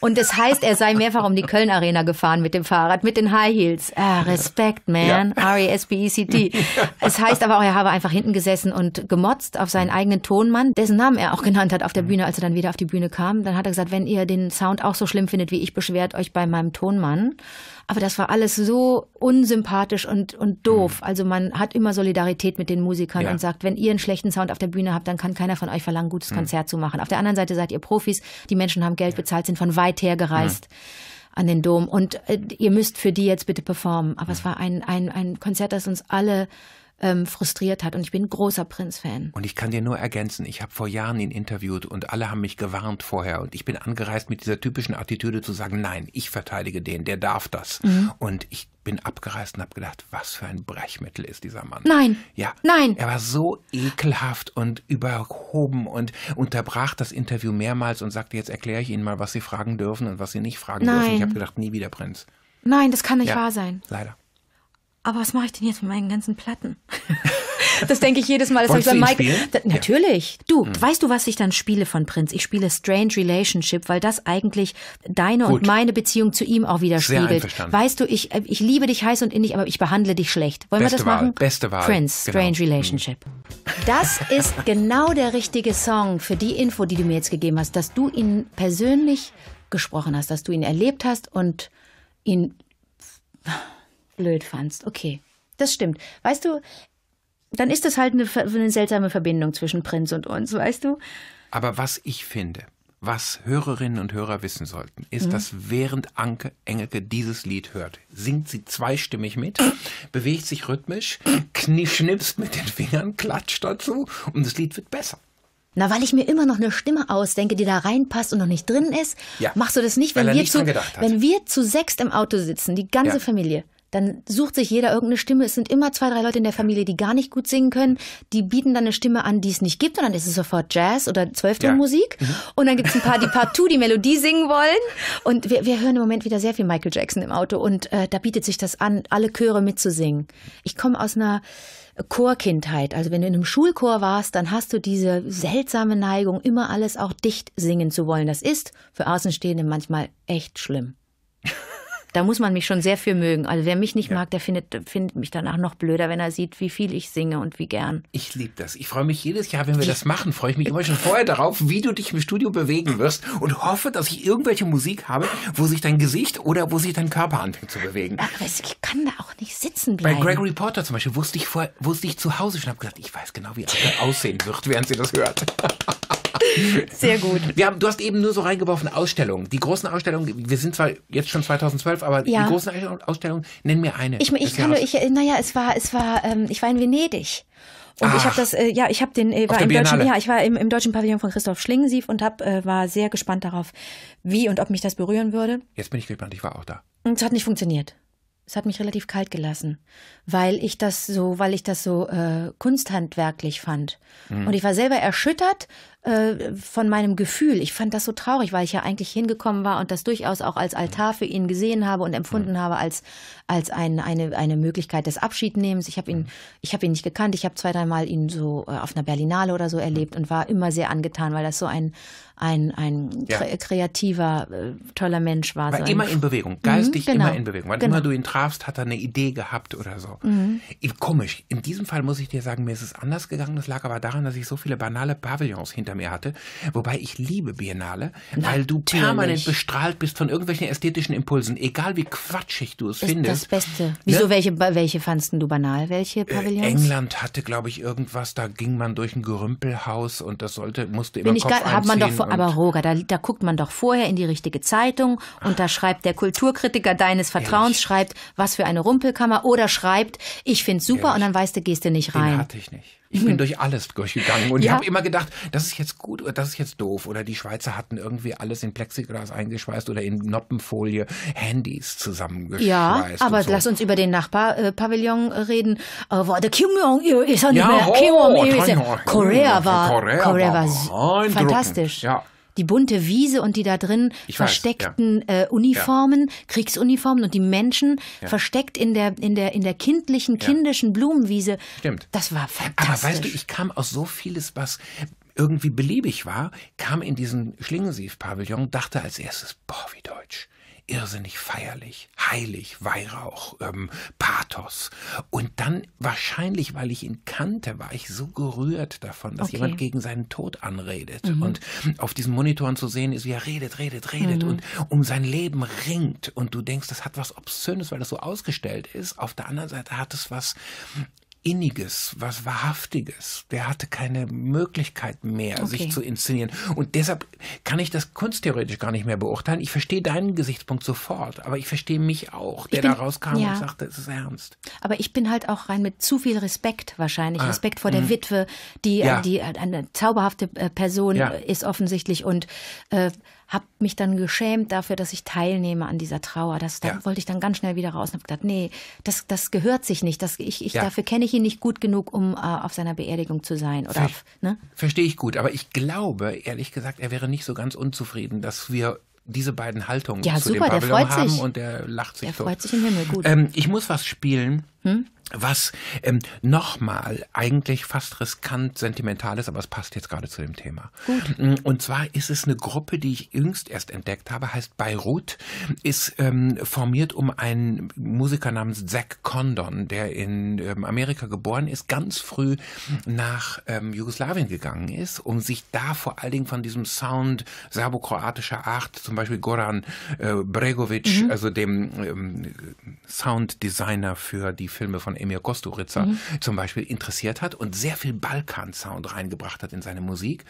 Und es das heißt, er sei mehrfach um die Köln Arena gefahren mit dem Fahrrad, mit den High Heels. Ah, Respekt, man. E e ja. R-E-S-P-E-C-T. Es heißt aber auch, er habe einfach hinten gesessen und gemotzt auf seinen eigenen Tonmann, dessen Namen er auch genannt hat auf der hm. Bühne, als er dann wieder auf die Bühne kam. Dann hat er gesagt, wenn ihr den Sound auch so so schlimm findet wie ich, beschwert euch bei meinem Tonmann. Aber das war alles so unsympathisch und, und doof. Mhm. Also man hat immer Solidarität mit den Musikern ja. und sagt, wenn ihr einen schlechten Sound auf der Bühne habt, dann kann keiner von euch verlangen, gutes mhm. Konzert zu machen. Auf der anderen Seite seid ihr Profis, die Menschen haben Geld bezahlt, sind von weit her gereist. Mhm an den Dom. Und äh, ihr müsst für die jetzt bitte performen. Aber es war ein, ein, ein Konzert, das uns alle ähm, frustriert hat. Und ich bin großer Prinz-Fan. Und ich kann dir nur ergänzen, ich habe vor Jahren ihn interviewt und alle haben mich gewarnt vorher. Und ich bin angereist mit dieser typischen Attitüde zu sagen, nein, ich verteidige den, der darf das. Mhm. Und ich bin abgereist und habe gedacht, was für ein Brechmittel ist dieser Mann. Nein. Ja. Nein. Er war so ekelhaft und überhoben und unterbrach das Interview mehrmals und sagte, jetzt erkläre ich Ihnen mal, was Sie fragen dürfen und was Sie nicht fragen Nein. dürfen. Ich habe gedacht, nie wieder Prinz. Nein, das kann nicht ja, wahr sein. Leider aber was mache ich denn jetzt mit meinen ganzen Platten? das denke ich jedes Mal. Das Wolltest heißt, Mike, da, natürlich. Du, mhm. weißt du, was ich dann spiele von Prinz? Ich spiele Strange Relationship, weil das eigentlich deine Gut. und meine Beziehung zu ihm auch widerspiegelt. Weißt du, ich, äh, ich liebe dich heiß und innig, aber ich behandle dich schlecht. Wollen Beste wir das machen? Wahl. Beste Wahl. Prince, genau. Strange genau. Relationship. Das ist genau der richtige Song für die Info, die du mir jetzt gegeben hast, dass du ihn persönlich gesprochen hast, dass du ihn erlebt hast und ihn blöd fandst. Okay, das stimmt. Weißt du, dann ist das halt eine, eine seltsame Verbindung zwischen Prinz und uns, weißt du? Aber was ich finde, was Hörerinnen und Hörer wissen sollten, ist, mhm. dass während Anke Engelke dieses Lied hört, singt sie zweistimmig mit, bewegt sich rhythmisch, knie, schnipst mit den Fingern, klatscht dazu und das Lied wird besser. Na, weil ich mir immer noch eine Stimme ausdenke, die da reinpasst und noch nicht drin ist, ja. machst du das nicht, wenn, wir zu, wenn wir zu sechst im Auto sitzen, die ganze ja. Familie dann sucht sich jeder irgendeine Stimme. Es sind immer zwei, drei Leute in der Familie, die gar nicht gut singen können. Die bieten dann eine Stimme an, die es nicht gibt. Und dann ist es sofort Jazz oder Zwölftonmusik. Ja. Mhm. Und dann gibt es ein paar, die partout die Melodie singen wollen. Und wir, wir, hören im Moment wieder sehr viel Michael Jackson im Auto. Und äh, da bietet sich das an, alle Chöre mitzusingen. Ich komme aus einer Chorkindheit. Also wenn du in einem Schulchor warst, dann hast du diese seltsame Neigung, immer alles auch dicht singen zu wollen. Das ist für Außenstehende manchmal echt schlimm. da muss man mich schon sehr viel mögen. Also wer mich nicht ja. mag, der findet, findet mich danach noch blöder, wenn er sieht, wie viel ich singe und wie gern. Ich liebe das. Ich freue mich jedes Jahr, wenn wir das machen, freue ich mich immer schon vorher darauf, wie du dich im Studio bewegen wirst und hoffe, dass ich irgendwelche Musik habe, wo sich dein Gesicht oder wo sich dein Körper anfängt zu bewegen. Aber ich kann da auch nicht sitzen bleiben. Bei Gregory Porter zum Beispiel wusste ich, vor, wusste ich zu Hause schon, habe gesagt, ich weiß genau, wie er aussehen wird, während sie das hört. Sehr gut. Wir haben, du hast eben nur so reingeworfen Ausstellungen. Die großen Ausstellungen, wir sind zwar jetzt schon 2012, aber ja. die großen Ausstellungen, nenn mir eine. Ich, ich kann nur, ich, naja, es war, es war, ähm, ich war in Venedig. Und Ach. ich habe das, äh, ja, ich habe den, äh, war im deutschen, ja, ich war im, im deutschen Pavillon von Christoph Schlingensief und hab, äh, war sehr gespannt darauf, wie und ob mich das berühren würde. Jetzt bin ich gespannt, ich war auch da. Und es hat nicht funktioniert. Es hat mich relativ kalt gelassen, weil ich das so, weil ich das so äh, kunsthandwerklich fand. Mhm. Und ich war selber erschüttert äh, von meinem Gefühl. Ich fand das so traurig, weil ich ja eigentlich hingekommen war und das durchaus auch als Altar für ihn gesehen habe und empfunden mhm. habe als als ein, eine eine Möglichkeit des Abschiednehmens. Ich habe ihn, mhm. ich ihn nicht gekannt. Ich habe zwei dreimal ihn so äh, auf einer Berlinale oder so erlebt mhm. und war immer sehr angetan, weil das so ein ein, ein ja. kreativer, äh, toller Mensch war. War so immer in Bewegung, geistig mhm, genau. immer in Bewegung. Wann genau. immer du ihn trafst, hat er eine Idee gehabt oder so. Mhm. Komisch, in diesem Fall muss ich dir sagen, mir ist es anders gegangen. Das lag aber daran, dass ich so viele banale Pavillons hinter mir hatte. Wobei ich liebe Biennale, Natürlich. weil du permanent bestrahlt bist von irgendwelchen ästhetischen Impulsen, egal wie quatschig du es ist findest. Das Beste. Ne? Wieso, ne? welche, welche fandst du banal? Welche äh, Pavillons? England hatte, glaube ich, irgendwas, da ging man durch ein Gerümpelhaus und das sollte, musste immer Bin Kopf ich gar, Hat man doch vor, aber Roger, da, da, guckt man doch vorher in die richtige Zeitung und da schreibt der Kulturkritiker deines Vertrauens, ehrlich? schreibt, was für eine Rumpelkammer oder schreibt, ich find's super ehrlich? und dann weißt du, gehst du nicht rein. Den hatte ich nicht. Ich bin hm. durch alles durchgegangen und ja. ich habe immer gedacht, das ist jetzt gut oder das ist jetzt doof oder die Schweizer hatten irgendwie alles in Plexiglas eingeschweißt oder in Noppenfolie Handys zusammengeschweißt. Ja, aber so. lass uns über den Nachbarpavillon äh, reden. Äh, wo der Kim Jong Il ist ja nicht mehr. Kim Jong Il ist ja Korea war Korea war fantastisch. Ja die bunte Wiese und die da drin ich versteckten weiß, ja. äh, Uniformen, ja. Kriegsuniformen und die Menschen ja. versteckt in der, in der, in der kindlichen, kindischen Blumenwiese. Stimmt. Das war fantastisch. Aber weißt du, ich kam aus so vieles, was irgendwie beliebig war, kam in diesen Schlingensief-Pavillon, dachte als erstes, boah, wie deutsch irrsinnig feierlich, heilig, Weihrauch, ähm, Pathos. Und dann wahrscheinlich, weil ich ihn kannte, war ich so gerührt davon, dass okay. jemand gegen seinen Tod anredet. Mhm. Und auf diesen Monitoren zu sehen ist, wie er redet, redet, redet mhm. und um sein Leben ringt. Und du denkst, das hat was Obszönes, weil das so ausgestellt ist. Auf der anderen Seite hat es was Inniges, was Wahrhaftiges. Der hatte keine Möglichkeit mehr, okay. sich zu inszenieren. Und deshalb kann ich das kunsttheoretisch gar nicht mehr beurteilen. Ich verstehe deinen Gesichtspunkt sofort, aber ich verstehe mich auch, der bin, da rauskam ja. und sagte, es ist ernst. Aber ich bin halt auch rein mit zu viel Respekt wahrscheinlich. Ah, Respekt vor der mhm. Witwe, die, ja. die halt eine zauberhafte äh, Person ja. ist offensichtlich und äh, habe mich dann geschämt dafür, dass ich teilnehme an dieser Trauer. Das da ja. wollte ich dann ganz schnell wieder raus und habe gedacht, nee, das, das gehört sich nicht. Das, ich, ich ja. Dafür kenne ich ihn nicht gut genug, um äh, auf seiner Beerdigung zu sein. Ver ne? Verstehe ich gut, aber ich glaube, ehrlich gesagt, er wäre nicht so ganz unzufrieden, dass wir diese beiden Haltungen ja, zu super, dem Babylon haben sich. und der lacht sich der tot. freut sich im Himmel, gut. Ähm, ich muss was spielen. Hm? was ähm, nochmal eigentlich fast riskant sentimental ist, aber es passt jetzt gerade zu dem Thema. Gut. Mm, und zwar ist es eine Gruppe, die ich jüngst erst entdeckt habe, heißt Beirut, ist ähm, formiert um einen Musiker namens Zack Condon, der in ähm, Amerika geboren ist, ganz früh nach ähm, Jugoslawien gegangen ist, um sich da vor allen Dingen von diesem Sound serbokroatischer Art, zum Beispiel Goran äh, Bregovic, mhm. also dem ähm, Sounddesigner für die Filme von Emir Kosturica mhm. zum Beispiel interessiert hat und sehr viel Balkan-Sound reingebracht hat in seine Musik.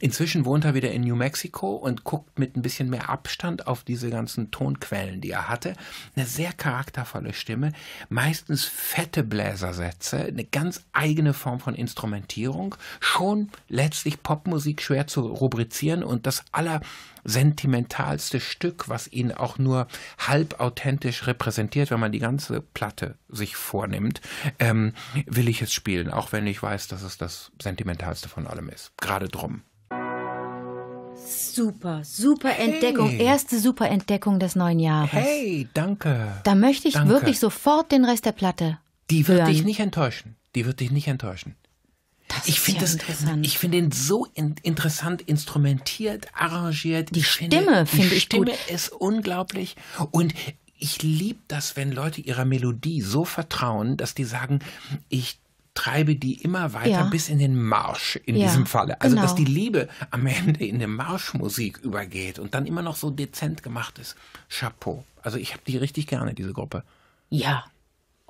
Inzwischen wohnt er wieder in New Mexico und guckt mit ein bisschen mehr Abstand auf diese ganzen Tonquellen, die er hatte. Eine sehr charaktervolle Stimme, meistens fette Bläsersätze, eine ganz eigene Form von Instrumentierung, schon letztlich Popmusik schwer zu rubrizieren und das aller sentimentalste Stück, was ihn auch nur halb authentisch repräsentiert, wenn man die ganze Platte sich vornimmt, ähm, will ich es spielen, auch wenn ich weiß, dass es das sentimentalste von allem ist. Gerade drum. Super, super hey. Entdeckung. Erste super Entdeckung des neuen Jahres. Hey, danke. Da möchte ich danke. wirklich sofort den Rest der Platte. Die wird hören. dich nicht enttäuschen. Die wird dich nicht enttäuschen ich finde ja ich finde ihn so in, interessant instrumentiert, arrangiert. Die ich Stimme finde find ich Stimme gut. Die Stimme ist unglaublich und ich liebe das, wenn Leute ihrer Melodie so vertrauen, dass die sagen, ich treibe die immer weiter ja. bis in den Marsch in ja, diesem Falle. Also genau. dass die Liebe am Ende in eine Marschmusik übergeht und dann immer noch so dezent gemacht ist. Chapeau. Also ich habe die richtig gerne, diese Gruppe. Ja,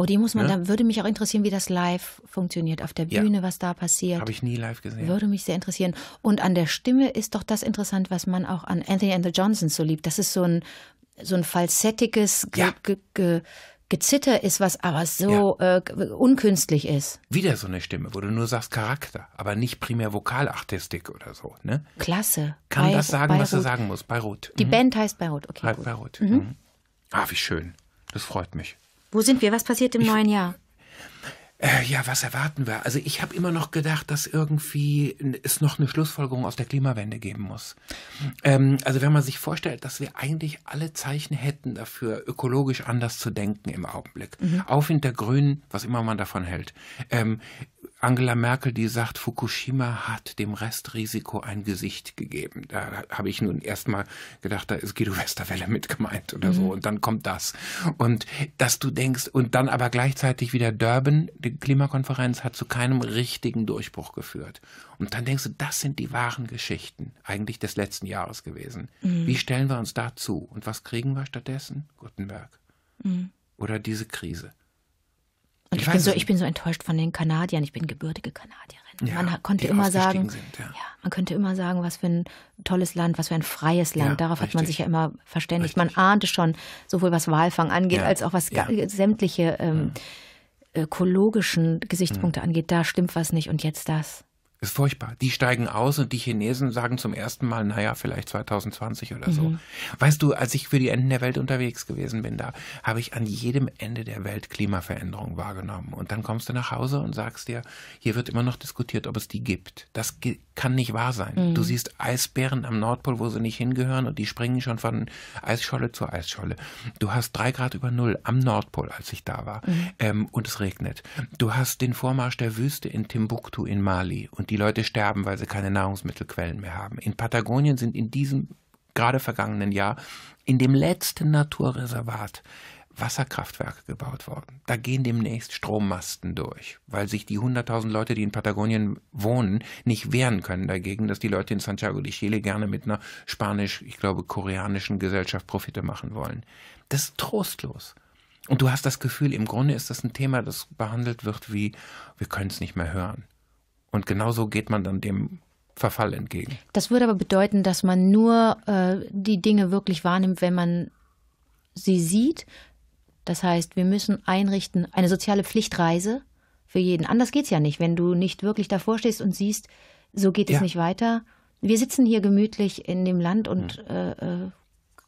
Oh, die muss man, ne? da würde mich auch interessieren, wie das live funktioniert auf der Bühne, ja. was da passiert. Habe ich nie live gesehen. Würde mich sehr interessieren. Und an der Stimme ist doch das interessant, was man auch an Anthony and the Johnsons so liebt. Das ist so ein, so ein falsettiges ja. ge ge Gezitter ist, was aber so ja. äh, unkünstlich ist. Wieder so eine Stimme, wo du nur sagst Charakter, aber nicht primär Vokalartistik oder so. Ne? Klasse. Kann Bei das sagen, Beirut. was du sagen musst. Beirut. Die mhm. Band heißt Beirut, okay. Beirut. Gut. Beirut. Mhm. mhm. Ah, wie schön. Das freut mich. Wo sind wir? Was passiert im ich, neuen Jahr? Äh, ja, was erwarten wir? Also ich habe immer noch gedacht, dass irgendwie es noch eine Schlussfolgerung aus der Klimawende geben muss. Ähm, also wenn man sich vorstellt, dass wir eigentlich alle Zeichen hätten dafür, ökologisch anders zu denken im Augenblick. Mhm. Auf hinter Grün, was immer man davon hält. Ähm, Angela Merkel, die sagt, Fukushima hat dem Restrisiko ein Gesicht gegeben. Da habe ich nun erstmal gedacht, da ist Guido Westerwelle mit gemeint oder mhm. so. Und dann kommt das. Und dass du denkst, und dann aber gleichzeitig wieder Durban, die Klimakonferenz hat zu keinem richtigen Durchbruch geführt. Und dann denkst du, das sind die wahren Geschichten eigentlich des letzten Jahres gewesen. Mhm. Wie stellen wir uns dazu? Und was kriegen wir stattdessen? Gutenberg. Mhm. Oder diese Krise. Und ich, ich bin, so, ich bin so enttäuscht von den Kanadiern. Ich bin gebürtige Kanadierin. Ja, man konnte immer sagen, sind, ja. ja. man könnte immer sagen, was für ein tolles Land, was für ein freies Land. Ja, Darauf richtig. hat man sich ja immer verständigt. Richtig. Man ahnte schon, sowohl was Walfang angeht, als auch was sämtliche ähm, hm. ökologischen Gesichtspunkte hm. angeht. Da stimmt was nicht und jetzt das. Ist furchtbar. Die steigen aus und die Chinesen sagen zum ersten Mal, naja, vielleicht 2020 oder so. Mhm. Weißt du, als ich für die Enden der Welt unterwegs gewesen bin, da habe ich an jedem Ende der Welt Klimaveränderungen wahrgenommen. Und dann kommst du nach Hause und sagst dir, hier wird immer noch diskutiert, ob es die gibt. Das kann nicht wahr sein. Mhm. Du siehst Eisbären am Nordpol, wo sie nicht hingehören und die springen schon von Eisscholle zu Eisscholle. Du hast drei Grad über Null am Nordpol, als ich da war. Mhm. Ähm, und es regnet. Du hast den Vormarsch der Wüste in Timbuktu in Mali. Und die Leute sterben, weil sie keine Nahrungsmittelquellen mehr haben. In Patagonien sind in diesem gerade vergangenen Jahr in dem letzten Naturreservat Wasserkraftwerke gebaut worden. Da gehen demnächst Strommasten durch, weil sich die 100.000 Leute, die in Patagonien wohnen, nicht wehren können dagegen, dass die Leute in Santiago de Chile gerne mit einer spanisch, ich glaube, koreanischen Gesellschaft Profite machen wollen. Das ist trostlos. Und du hast das Gefühl, im Grunde ist das ein Thema, das behandelt wird wie, wir können es nicht mehr hören. Und genauso geht man dann dem Verfall entgegen. Das würde aber bedeuten, dass man nur äh, die Dinge wirklich wahrnimmt, wenn man sie sieht. Das heißt, wir müssen einrichten eine soziale Pflichtreise für jeden. Anders geht es ja nicht, wenn du nicht wirklich davor stehst und siehst, so geht es ja. nicht weiter. Wir sitzen hier gemütlich in dem Land und mhm. äh, äh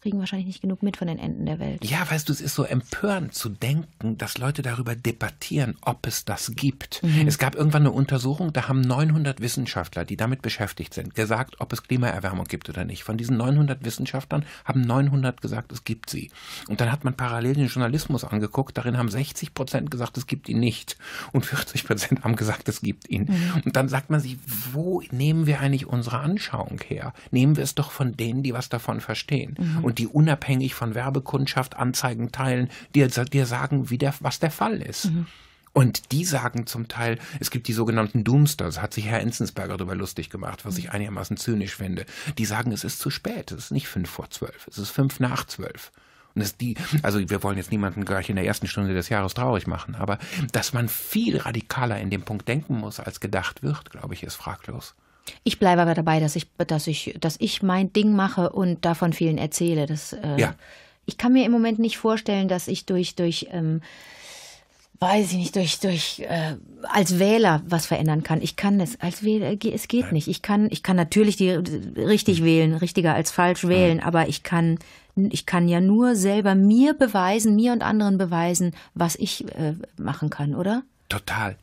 kriegen wahrscheinlich nicht genug mit von den Enden der Welt. Ja, weißt du, es ist so empörend zu denken, dass Leute darüber debattieren, ob es das gibt. Mhm. Es gab irgendwann eine Untersuchung, da haben 900 Wissenschaftler, die damit beschäftigt sind, gesagt, ob es Klimaerwärmung gibt oder nicht. Von diesen 900 Wissenschaftlern haben 900 gesagt, es gibt sie. Und dann hat man parallel den Journalismus angeguckt, darin haben 60 Prozent gesagt, es gibt ihn nicht. Und 40 Prozent haben gesagt, es gibt ihn. Mhm. Und dann sagt man sich, wo nehmen wir eigentlich unsere Anschauung her? Nehmen wir es doch von denen, die was davon verstehen. Mhm und die unabhängig von Werbekundschaft Anzeigen teilen, dir, dir sagen, wie der, was der Fall ist. Mhm. Und die sagen zum Teil, es gibt die sogenannten Doomsters, hat sich Herr Enzensberger darüber lustig gemacht, was mhm. ich einigermaßen zynisch finde. Die sagen, es ist zu spät, es ist nicht fünf vor zwölf, es ist fünf nach zwölf. Und es die, also wir wollen jetzt niemanden gleich in der ersten Stunde des Jahres traurig machen, aber dass man viel radikaler in dem Punkt denken muss, als gedacht wird, glaube ich, ist fraglos. Ich bleibe aber dabei, dass ich, dass ich, dass ich mein Ding mache und davon vielen erzähle. Das, äh, ja. Ich kann mir im Moment nicht vorstellen, dass ich durch, durch ähm, weiß ich nicht, durch, durch äh, als Wähler was verändern kann. Ich kann es als Wähler, äh, es geht Nein. nicht. Ich kann, ich kann natürlich die richtig mhm. wählen, richtiger als falsch wählen, aber ich kann, ich kann ja nur selber mir beweisen, mir und anderen beweisen, was ich äh, machen kann, oder? Total.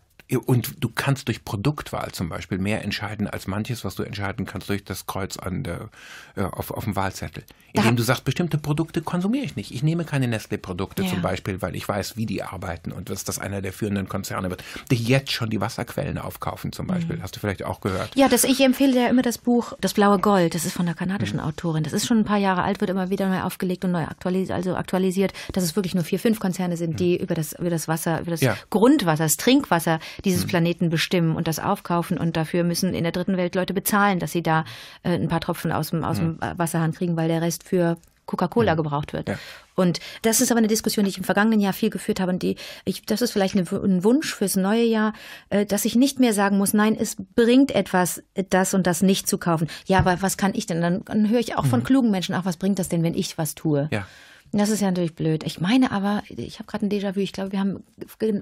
Und du kannst durch Produktwahl zum Beispiel mehr entscheiden als manches, was du entscheiden kannst durch das Kreuz an der, äh, auf, auf dem Wahlzettel. Indem da. du sagst, bestimmte Produkte konsumiere ich nicht. Ich nehme keine Nestle-Produkte ja. zum Beispiel, weil ich weiß, wie die arbeiten und dass das einer der führenden Konzerne wird, die jetzt schon die Wasserquellen aufkaufen zum Beispiel. Mhm. Hast du vielleicht auch gehört? Ja, das, ich empfehle ja immer das Buch Das blaue Gold. Das ist von einer kanadischen mhm. Autorin. Das ist schon ein paar Jahre alt, wird immer wieder neu aufgelegt und neu aktualisiert. also aktualisiert, dass es wirklich nur vier, fünf Konzerne sind, mhm. die mhm. über, das, über das Wasser, über das ja. Grundwasser, das Trinkwasser dieses hm. Planeten bestimmen und das aufkaufen und dafür müssen in der dritten Welt Leute bezahlen, dass sie da äh, ein paar Tropfen aus dem, aus dem Wasserhahn kriegen, weil der Rest für Coca-Cola gebraucht wird. Ja. Und das ist aber eine Diskussion, die ich im vergangenen Jahr viel geführt habe und die, ich, das ist vielleicht ein Wunsch fürs neue Jahr, äh, dass ich nicht mehr sagen muss, nein, es bringt etwas, das und das nicht zu kaufen. Ja, aber was kann ich denn? Dann, dann höre ich auch von mhm. klugen Menschen, ach, was bringt das denn, wenn ich was tue? Ja. Das ist ja natürlich blöd. Ich meine aber, ich habe gerade ein Déjà-vu. Ich glaube, wir haben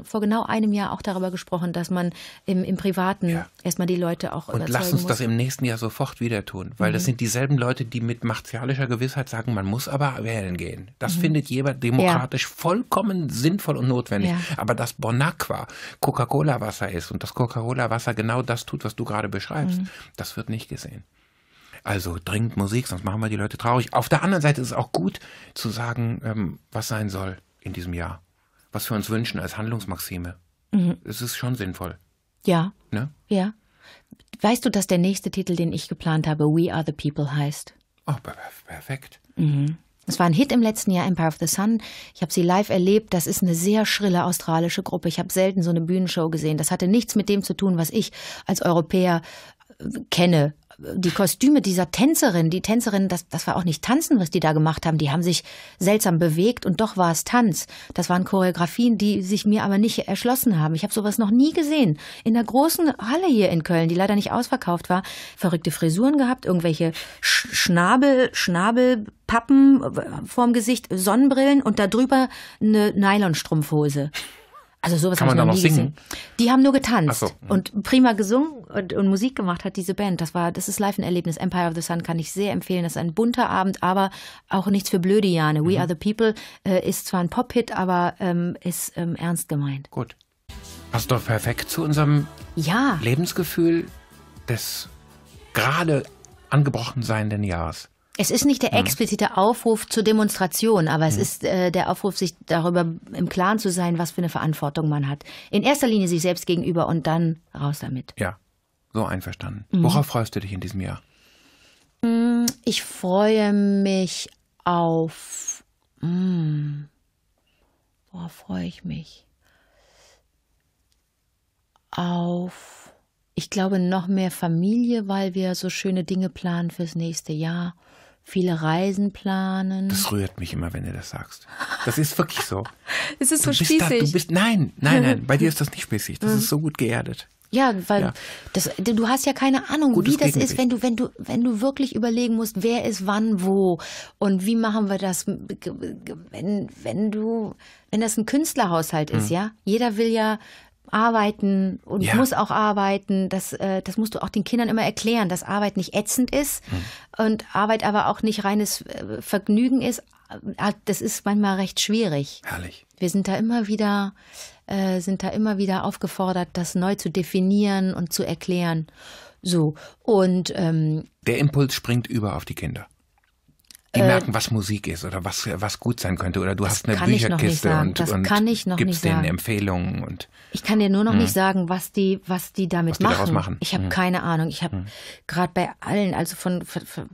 vor genau einem Jahr auch darüber gesprochen, dass man im, im Privaten ja. erstmal die Leute auch Und lass uns muss. das im nächsten Jahr sofort wieder tun, weil mhm. das sind dieselben Leute, die mit martialischer Gewissheit sagen, man muss aber wählen gehen. Das mhm. findet jeder demokratisch ja. vollkommen sinnvoll und notwendig. Ja. Aber dass Bonacqua Coca-Cola-Wasser ist und das Coca-Cola-Wasser genau das tut, was du gerade beschreibst, mhm. das wird nicht gesehen. Also dringend Musik, sonst machen wir die Leute traurig. Auf der anderen Seite ist es auch gut zu sagen, ähm, was sein soll in diesem Jahr. Was wir uns wünschen als Handlungsmaxime. Mhm. Es ist schon sinnvoll. Ja. Ne? Ja. Weißt du, dass der nächste Titel, den ich geplant habe, We Are the People heißt? Oh, perfekt. Mhm. Es war ein Hit im letzten Jahr, Empire of the Sun. Ich habe sie live erlebt. Das ist eine sehr schrille australische Gruppe. Ich habe selten so eine Bühnenshow gesehen. Das hatte nichts mit dem zu tun, was ich als Europäer äh, kenne die Kostüme dieser Tänzerin, die Tänzerin, das, das war auch nicht Tanzen, was die da gemacht haben. Die haben sich seltsam bewegt und doch war es Tanz. Das waren Choreografien, die sich mir aber nicht erschlossen haben. Ich habe sowas noch nie gesehen. In der großen Halle hier in Köln, die leider nicht ausverkauft war, verrückte Frisuren gehabt, irgendwelche Sch Schnabel, Schnabel, Pappen äh, vorm Gesicht, Sonnenbrillen und darüber eine Nylonstrumpfhose. Also sowas Kann man da noch, noch singen? Gesehen. Die haben nur getanzt so. Hm. und prima gesungen und, und, Musik gemacht hat diese Band. Das war, das ist live ein Erlebnis. Empire of the Sun kann ich sehr empfehlen. Das ist ein bunter Abend, aber auch nichts für blöde Jane. We mhm. Are the People äh, ist zwar ein Pop-Hit, aber ähm, ist ähm, ernst gemeint. Gut. Passt doch perfekt zu unserem ja. Lebensgefühl des gerade angebrochen seienden Jahres. Es ist nicht der mhm. explizite Aufruf zur Demonstration, aber es mhm. ist äh, der Aufruf, sich darüber im Klaren zu sein, was für eine Verantwortung man hat. In erster Linie sich selbst gegenüber und dann raus damit. Ja, so einverstanden. Mhm. Worauf freust du dich in diesem Jahr? Mm, ich freue mich auf. Mh, mm, worauf freue ich mich? Auf. Ich glaube, noch mehr Familie, weil wir so schöne Dinge planen fürs nächste Jahr viele Reisen planen. Das rührt mich immer, wenn du das sagst. Das ist wirklich so. es ist so du spießig. Da, du bist, nein, nein, nein, bei dir ist das nicht spießig. Das ist so gut geerdet. Ja, weil ja. Das, du hast ja keine Ahnung, Gutes wie das ist, wenn du, wenn du, wenn du wirklich überlegen musst, wer ist wann wo und wie machen wir das, wenn, wenn du, wenn das ein Künstlerhaushalt ist, mhm. ja. Jeder will ja arbeiten und ja. muss auch arbeiten. Das, äh, das musst du auch den Kindern immer erklären, dass Arbeit nicht ätzend ist mhm. und Arbeit aber auch nicht reines äh, Vergnügen ist. Ah, das ist manchmal recht schwierig. Herrlich. Wir sind da immer wieder, äh, sind da immer wieder aufgefordert, das neu zu definieren und zu erklären. So und ähm, der Impuls springt über auf die Kinder. Die äh, merken, was Musik ist oder was, was gut sein könnte. Oder du hast eine Bücherkiste und, das und kann ich noch gibst denen Empfehlungen. Und, ich kann dir nur noch mh. nicht hm. sagen, was die, was die damit was machen. Die machen. Ich habe hm. keine Ahnung. Ich habe hm. gerade bei allen, also von, von, von,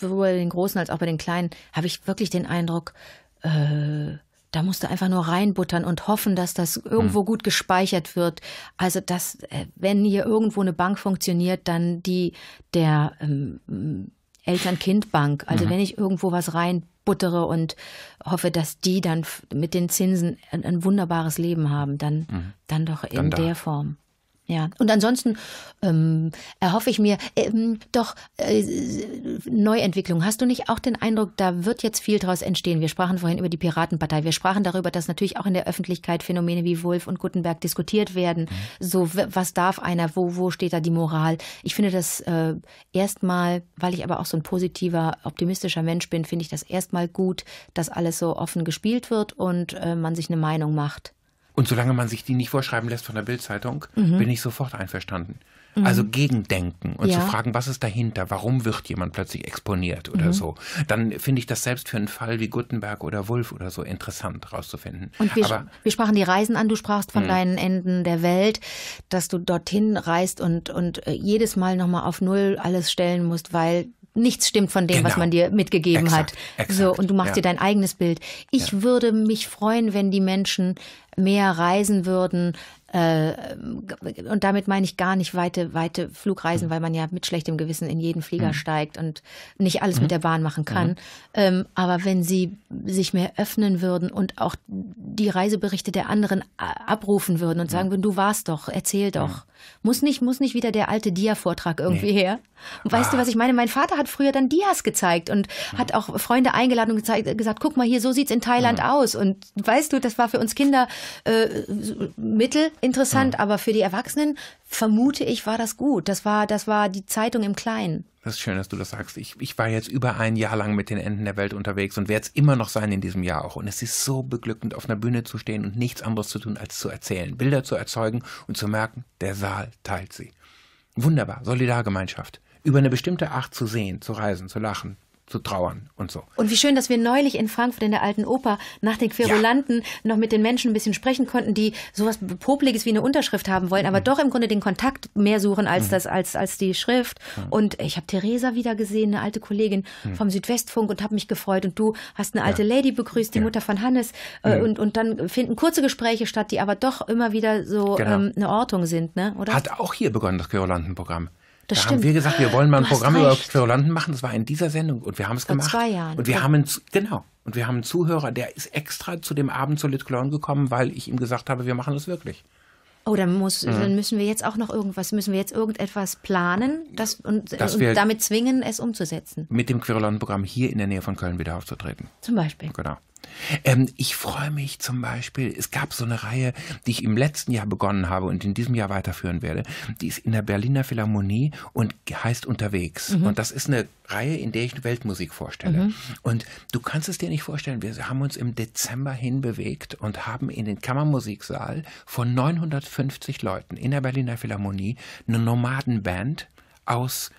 sowohl bei den Großen als auch bei den Kleinen, habe ich wirklich den Eindruck, äh, da musst du einfach nur reinbuttern und hoffen, dass das irgendwo hm. gut gespeichert wird. Also, dass, äh, wenn hier irgendwo eine Bank funktioniert, dann die der ähm, Eltern-Kind-Bank. Also mhm. wenn ich irgendwo was rein buttere und hoffe, dass die dann mit den Zinsen ein, ein wunderbares Leben haben, dann, mhm. dann doch in dann der Form. Ja, und ansonsten ähm, erhoffe ich mir, ähm, doch, äh, Neuentwicklung. Hast du nicht auch den Eindruck, da wird jetzt viel draus entstehen? Wir sprachen vorhin über die Piratenpartei. Wir sprachen darüber, dass natürlich auch in der Öffentlichkeit Phänomene wie Wolf und Gutenberg diskutiert werden. Mhm. So, was darf einer? Wo, wo steht da die Moral? Ich finde das äh, erstmal, weil ich aber auch so ein positiver, optimistischer Mensch bin, finde ich das erstmal gut, dass alles so offen gespielt wird und äh, man sich eine Meinung macht. Und solange man sich die nicht vorschreiben lässt von der Bildzeitung, mhm. bin ich sofort einverstanden. Mhm. Also gegendenken und ja. zu fragen, was ist dahinter? Warum wird jemand plötzlich exponiert oder mhm. so? Dann finde ich das selbst für einen Fall wie Gutenberg oder Wolf oder so interessant rauszufinden. Und wir, Aber, wir sprachen die Reisen an. Du sprachst von mhm. deinen Enden der Welt, dass du dorthin reist und, und äh, jedes Mal nochmal auf Null alles stellen musst, weil nichts stimmt von dem, genau. was man dir mitgegeben exakt, hat. Exakt, so, und du machst ja. dir dein eigenes Bild. Ich ja. würde mich freuen, wenn die Menschen mehr reisen würden, äh, und damit meine ich gar nicht weite, weite Flugreisen, mhm. weil man ja mit schlechtem Gewissen in jeden Flieger mhm. steigt und nicht alles mhm. mit der Bahn machen kann. Mhm. Ähm, aber wenn sie sich mehr öffnen würden und auch die Reiseberichte der anderen äh, abrufen würden und sagen würden, du warst doch, erzähl doch. Muss nicht, muss nicht wieder der alte Dia-Vortrag irgendwie nee. her. weißt ah. du, was ah. ich meine? Mein Vater hat früher dann Dias gezeigt und mhm. hat auch Freunde eingeladen und gezeigt, gesagt, guck mal hier, so sieht's in Thailand mhm. aus. Und weißt du, das war für uns Kinder äh, Mittel, interessant, ja. aber für die Erwachsenen vermute ich, war das gut. Das war, das war die Zeitung im Kleinen. Das ist schön, dass du das sagst. Ich, ich war jetzt über ein Jahr lang mit den Enden der Welt unterwegs und werde es immer noch sein in diesem Jahr auch. Und es ist so beglückend, auf einer Bühne zu stehen und nichts anderes zu tun, als zu erzählen, Bilder zu erzeugen und zu merken, der Saal teilt sie. Wunderbar, Solidargemeinschaft. Über eine bestimmte Art zu sehen, zu reisen, zu lachen, zu trauern und so. Und wie schön, dass wir neulich in Frankfurt in der alten Oper nach den Querulanten ja. noch mit den Menschen ein bisschen sprechen konnten, die sowas Popliges wie eine Unterschrift haben wollen, mhm. aber doch im Grunde den Kontakt mehr suchen als mhm. das, als, als die Schrift. Mhm. Und ich habe Theresa wieder gesehen, eine alte Kollegin mhm. vom Südwestfunk und habe mich gefreut. Und du hast eine alte ja. Lady begrüßt, die ja. Mutter von Hannes. Äh, und, und dann finden kurze Gespräche statt, die aber doch immer wieder so genau. ähm, eine Ortung sind, ne? oder? Hat auch hier begonnen, das Querulantenprogramm. Das da stimmt. haben wir gesagt, wir wollen mal ein Programm recht. über Querulanten machen. Das war in dieser Sendung und wir haben es gemacht. Vor zwei Jahren. Und wir ja. haben einen, genau. Und wir haben einen Zuhörer, der ist extra zu dem Abend zu Litclown gekommen, weil ich ihm gesagt habe, wir machen das wirklich. Oh, dann, muss, mhm. dann müssen wir jetzt auch noch irgendwas, müssen wir jetzt irgendetwas planen das, und, und damit zwingen, es umzusetzen. Mit dem Querulantenprogramm hier in der Nähe von Köln wieder aufzutreten. Zum Beispiel. Genau. Ähm, ich freue mich zum Beispiel, es gab so eine Reihe, die ich im letzten Jahr begonnen habe und in diesem Jahr weiterführen werde. Die ist in der Berliner Philharmonie und heißt Unterwegs. Mhm. Und das ist eine Reihe, in der ich Weltmusik vorstelle. Mhm. Und du kannst es dir nicht vorstellen, wir haben uns im Dezember hinbewegt und haben in den Kammermusiksaal von 950 Leuten in der Berliner Philharmonie eine Nomadenband aus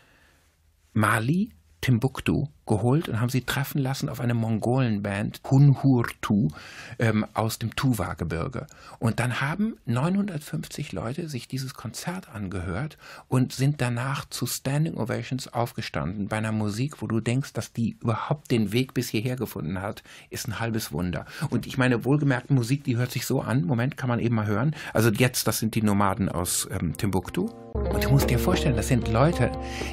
Mali, Timbuktu geholt und haben sie treffen lassen auf eine Mongolenband, Hunhurtu, ähm, aus dem Tuwa-Gebirge. Und dann haben 950 Leute sich dieses Konzert angehört und sind danach zu Standing Ovations aufgestanden bei einer Musik, wo du denkst, dass die überhaupt den Weg bis hierher gefunden hat, ist ein halbes Wunder. Und ich meine, wohlgemerkt, Musik, die hört sich so an. Moment, kann man eben mal hören. Also jetzt, das sind die Nomaden aus ähm, Timbuktu. Und du musst dir vorstellen, das sind Leute,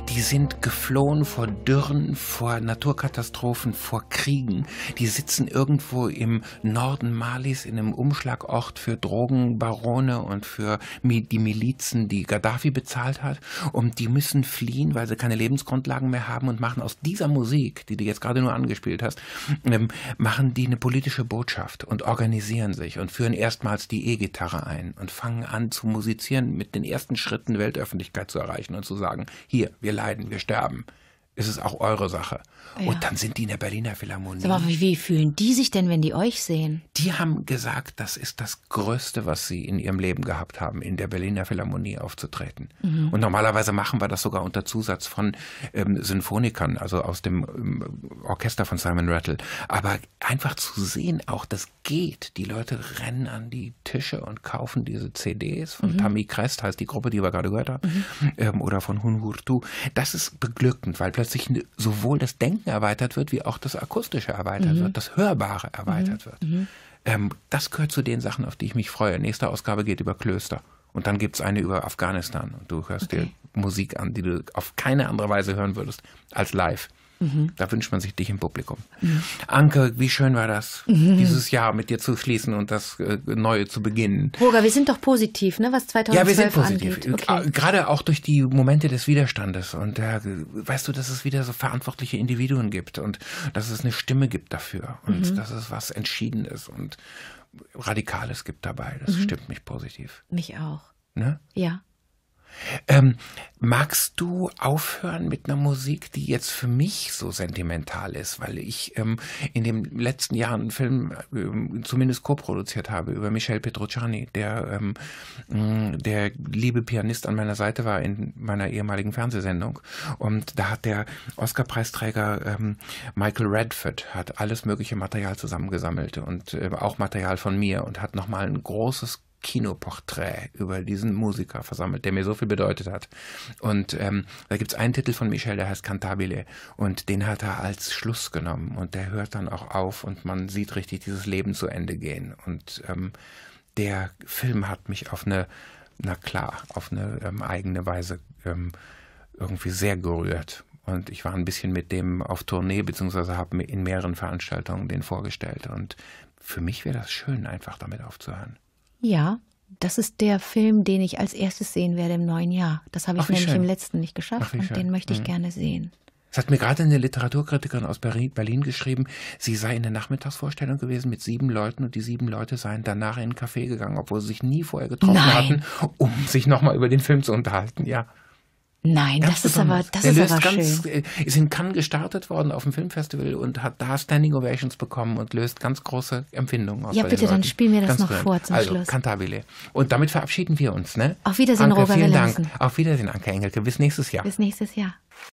die sind geflohen vor Dürren, vor Naturkatastrophen, vor Kriegen. Die sitzen irgendwo im Norden Malis in einem Umschlagort für Drogenbarone und für die Milizen, die Gaddafi bezahlt hat. Und die müssen fliehen, weil sie keine Lebensgrundlagen mehr haben und machen aus dieser Musik, die du jetzt gerade nur angespielt hast, ähm, machen die eine politische Botschaft und organisieren sich und führen erstmals die E-Gitarre ein und fangen an zu musizieren mit den ersten Schritten Weltöffentlichkeit zu erreichen und zu sagen, hier, wir leiden, wir sterben ist es auch eure Sache. Ja. Und dann sind die in der Berliner Philharmonie. Aber wie, wie fühlen die sich denn, wenn die euch sehen? Die haben gesagt, das ist das Größte, was sie in ihrem Leben gehabt haben, in der Berliner Philharmonie aufzutreten. Mhm. Und normalerweise machen wir das sogar unter Zusatz von ähm, Sinfonikern, also aus dem ähm, Orchester von Simon Rattle. Aber einfach zu sehen, auch das geht. Die Leute rennen an die Tische und kaufen diese CDs von mhm. Tammy Crest, heißt die Gruppe, die wir gerade gehört haben, mhm. ähm, oder von Hun Hurtu. Das ist beglückend, weil plötzlich plötzlich sowohl das Denken erweitert wird, wie auch das Akustische erweitert mhm. wird, das Hörbare erweitert mhm. wird. Mhm. Ähm, das gehört zu den Sachen, auf die ich mich freue. Nächste Ausgabe geht über Klöster. Und dann gibt es eine über Afghanistan. Und du hörst okay. dir Musik an, die du auf keine andere Weise hören würdest als live. Mhm. Da wünscht man sich dich im Publikum. Mhm. Anke, wie schön war das, mhm. dieses Jahr mit dir zu schließen und das äh, Neue zu beginnen. Burger, wir sind doch positiv, ne? was 2012 Ja, wir sind positiv. Okay. Gerade auch durch die Momente des Widerstandes. Und äh, weißt du, dass es wieder so verantwortliche Individuen gibt und dass es eine Stimme gibt dafür und mhm. dass es was Entschiedenes und Radikales gibt dabei. Das mhm. stimmt mich positiv. Mich auch. Ne? Ja. Ähm, magst du aufhören mit einer Musik, die jetzt für mich so sentimental ist, weil ich ähm, in den letzten Jahren einen Film ähm, zumindest co-produziert habe über Michel Petrucciani, der ähm, mm, der liebe Pianist an meiner Seite war in meiner ehemaligen Fernsehsendung und da hat der Oscar-Preisträger ähm, Michael Redford hat alles mögliche Material zusammengesammelt und äh, auch Material von mir und hat nochmal ein großes Kinoporträt über diesen Musiker versammelt, der mir so viel bedeutet hat. Und ähm, da es einen Titel von Michel, der heißt Cantabile. Und den hat er als Schluss genommen. Und der hört dann auch auf und man sieht richtig dieses Leben zu Ende gehen. Und ähm, der Film hat mich auf eine, na klar, auf eine ähm, eigene Weise ähm, irgendwie sehr gerührt. Und ich war ein bisschen mit dem auf Tournee, beziehungsweise habe mir in mehreren Veranstaltungen den vorgestellt. Und für mich wäre das schön, einfach damit aufzuhören. Ja, das ist der Film, den ich als erstes sehen werde im neuen Jahr. Das habe ich Ach, nämlich schön. im letzten nicht geschafft Ach, und schön. den möchte ich mhm. gerne sehen. Es hat mir gerade eine Literaturkritikerin aus Berlin, geschrieben, sie sei in der Nachmittagsvorstellung gewesen mit sieben Leuten und die sieben Leute seien danach in einen Café gegangen, obwohl sie sich nie vorher getroffen Nein. hatten, um sich nochmal über den Film zu unterhalten, ja. Nein, ganz das besonders. ist aber das der ist aber ganz, schön. Äh, ist in Cannes gestartet worden auf dem Filmfestival und hat da Standing Ovations bekommen und löst ganz große Empfindungen aus. Ja, bitte, dann spiel mir das ganz noch vor zum also, Schluss. Cantabile. Und damit verabschieden wir uns. Ne? Auf Wiedersehen, Anke, Robert Vielen Dank. Auf Wiedersehen, Anke Engelke. Bis nächstes Jahr. Bis nächstes Jahr.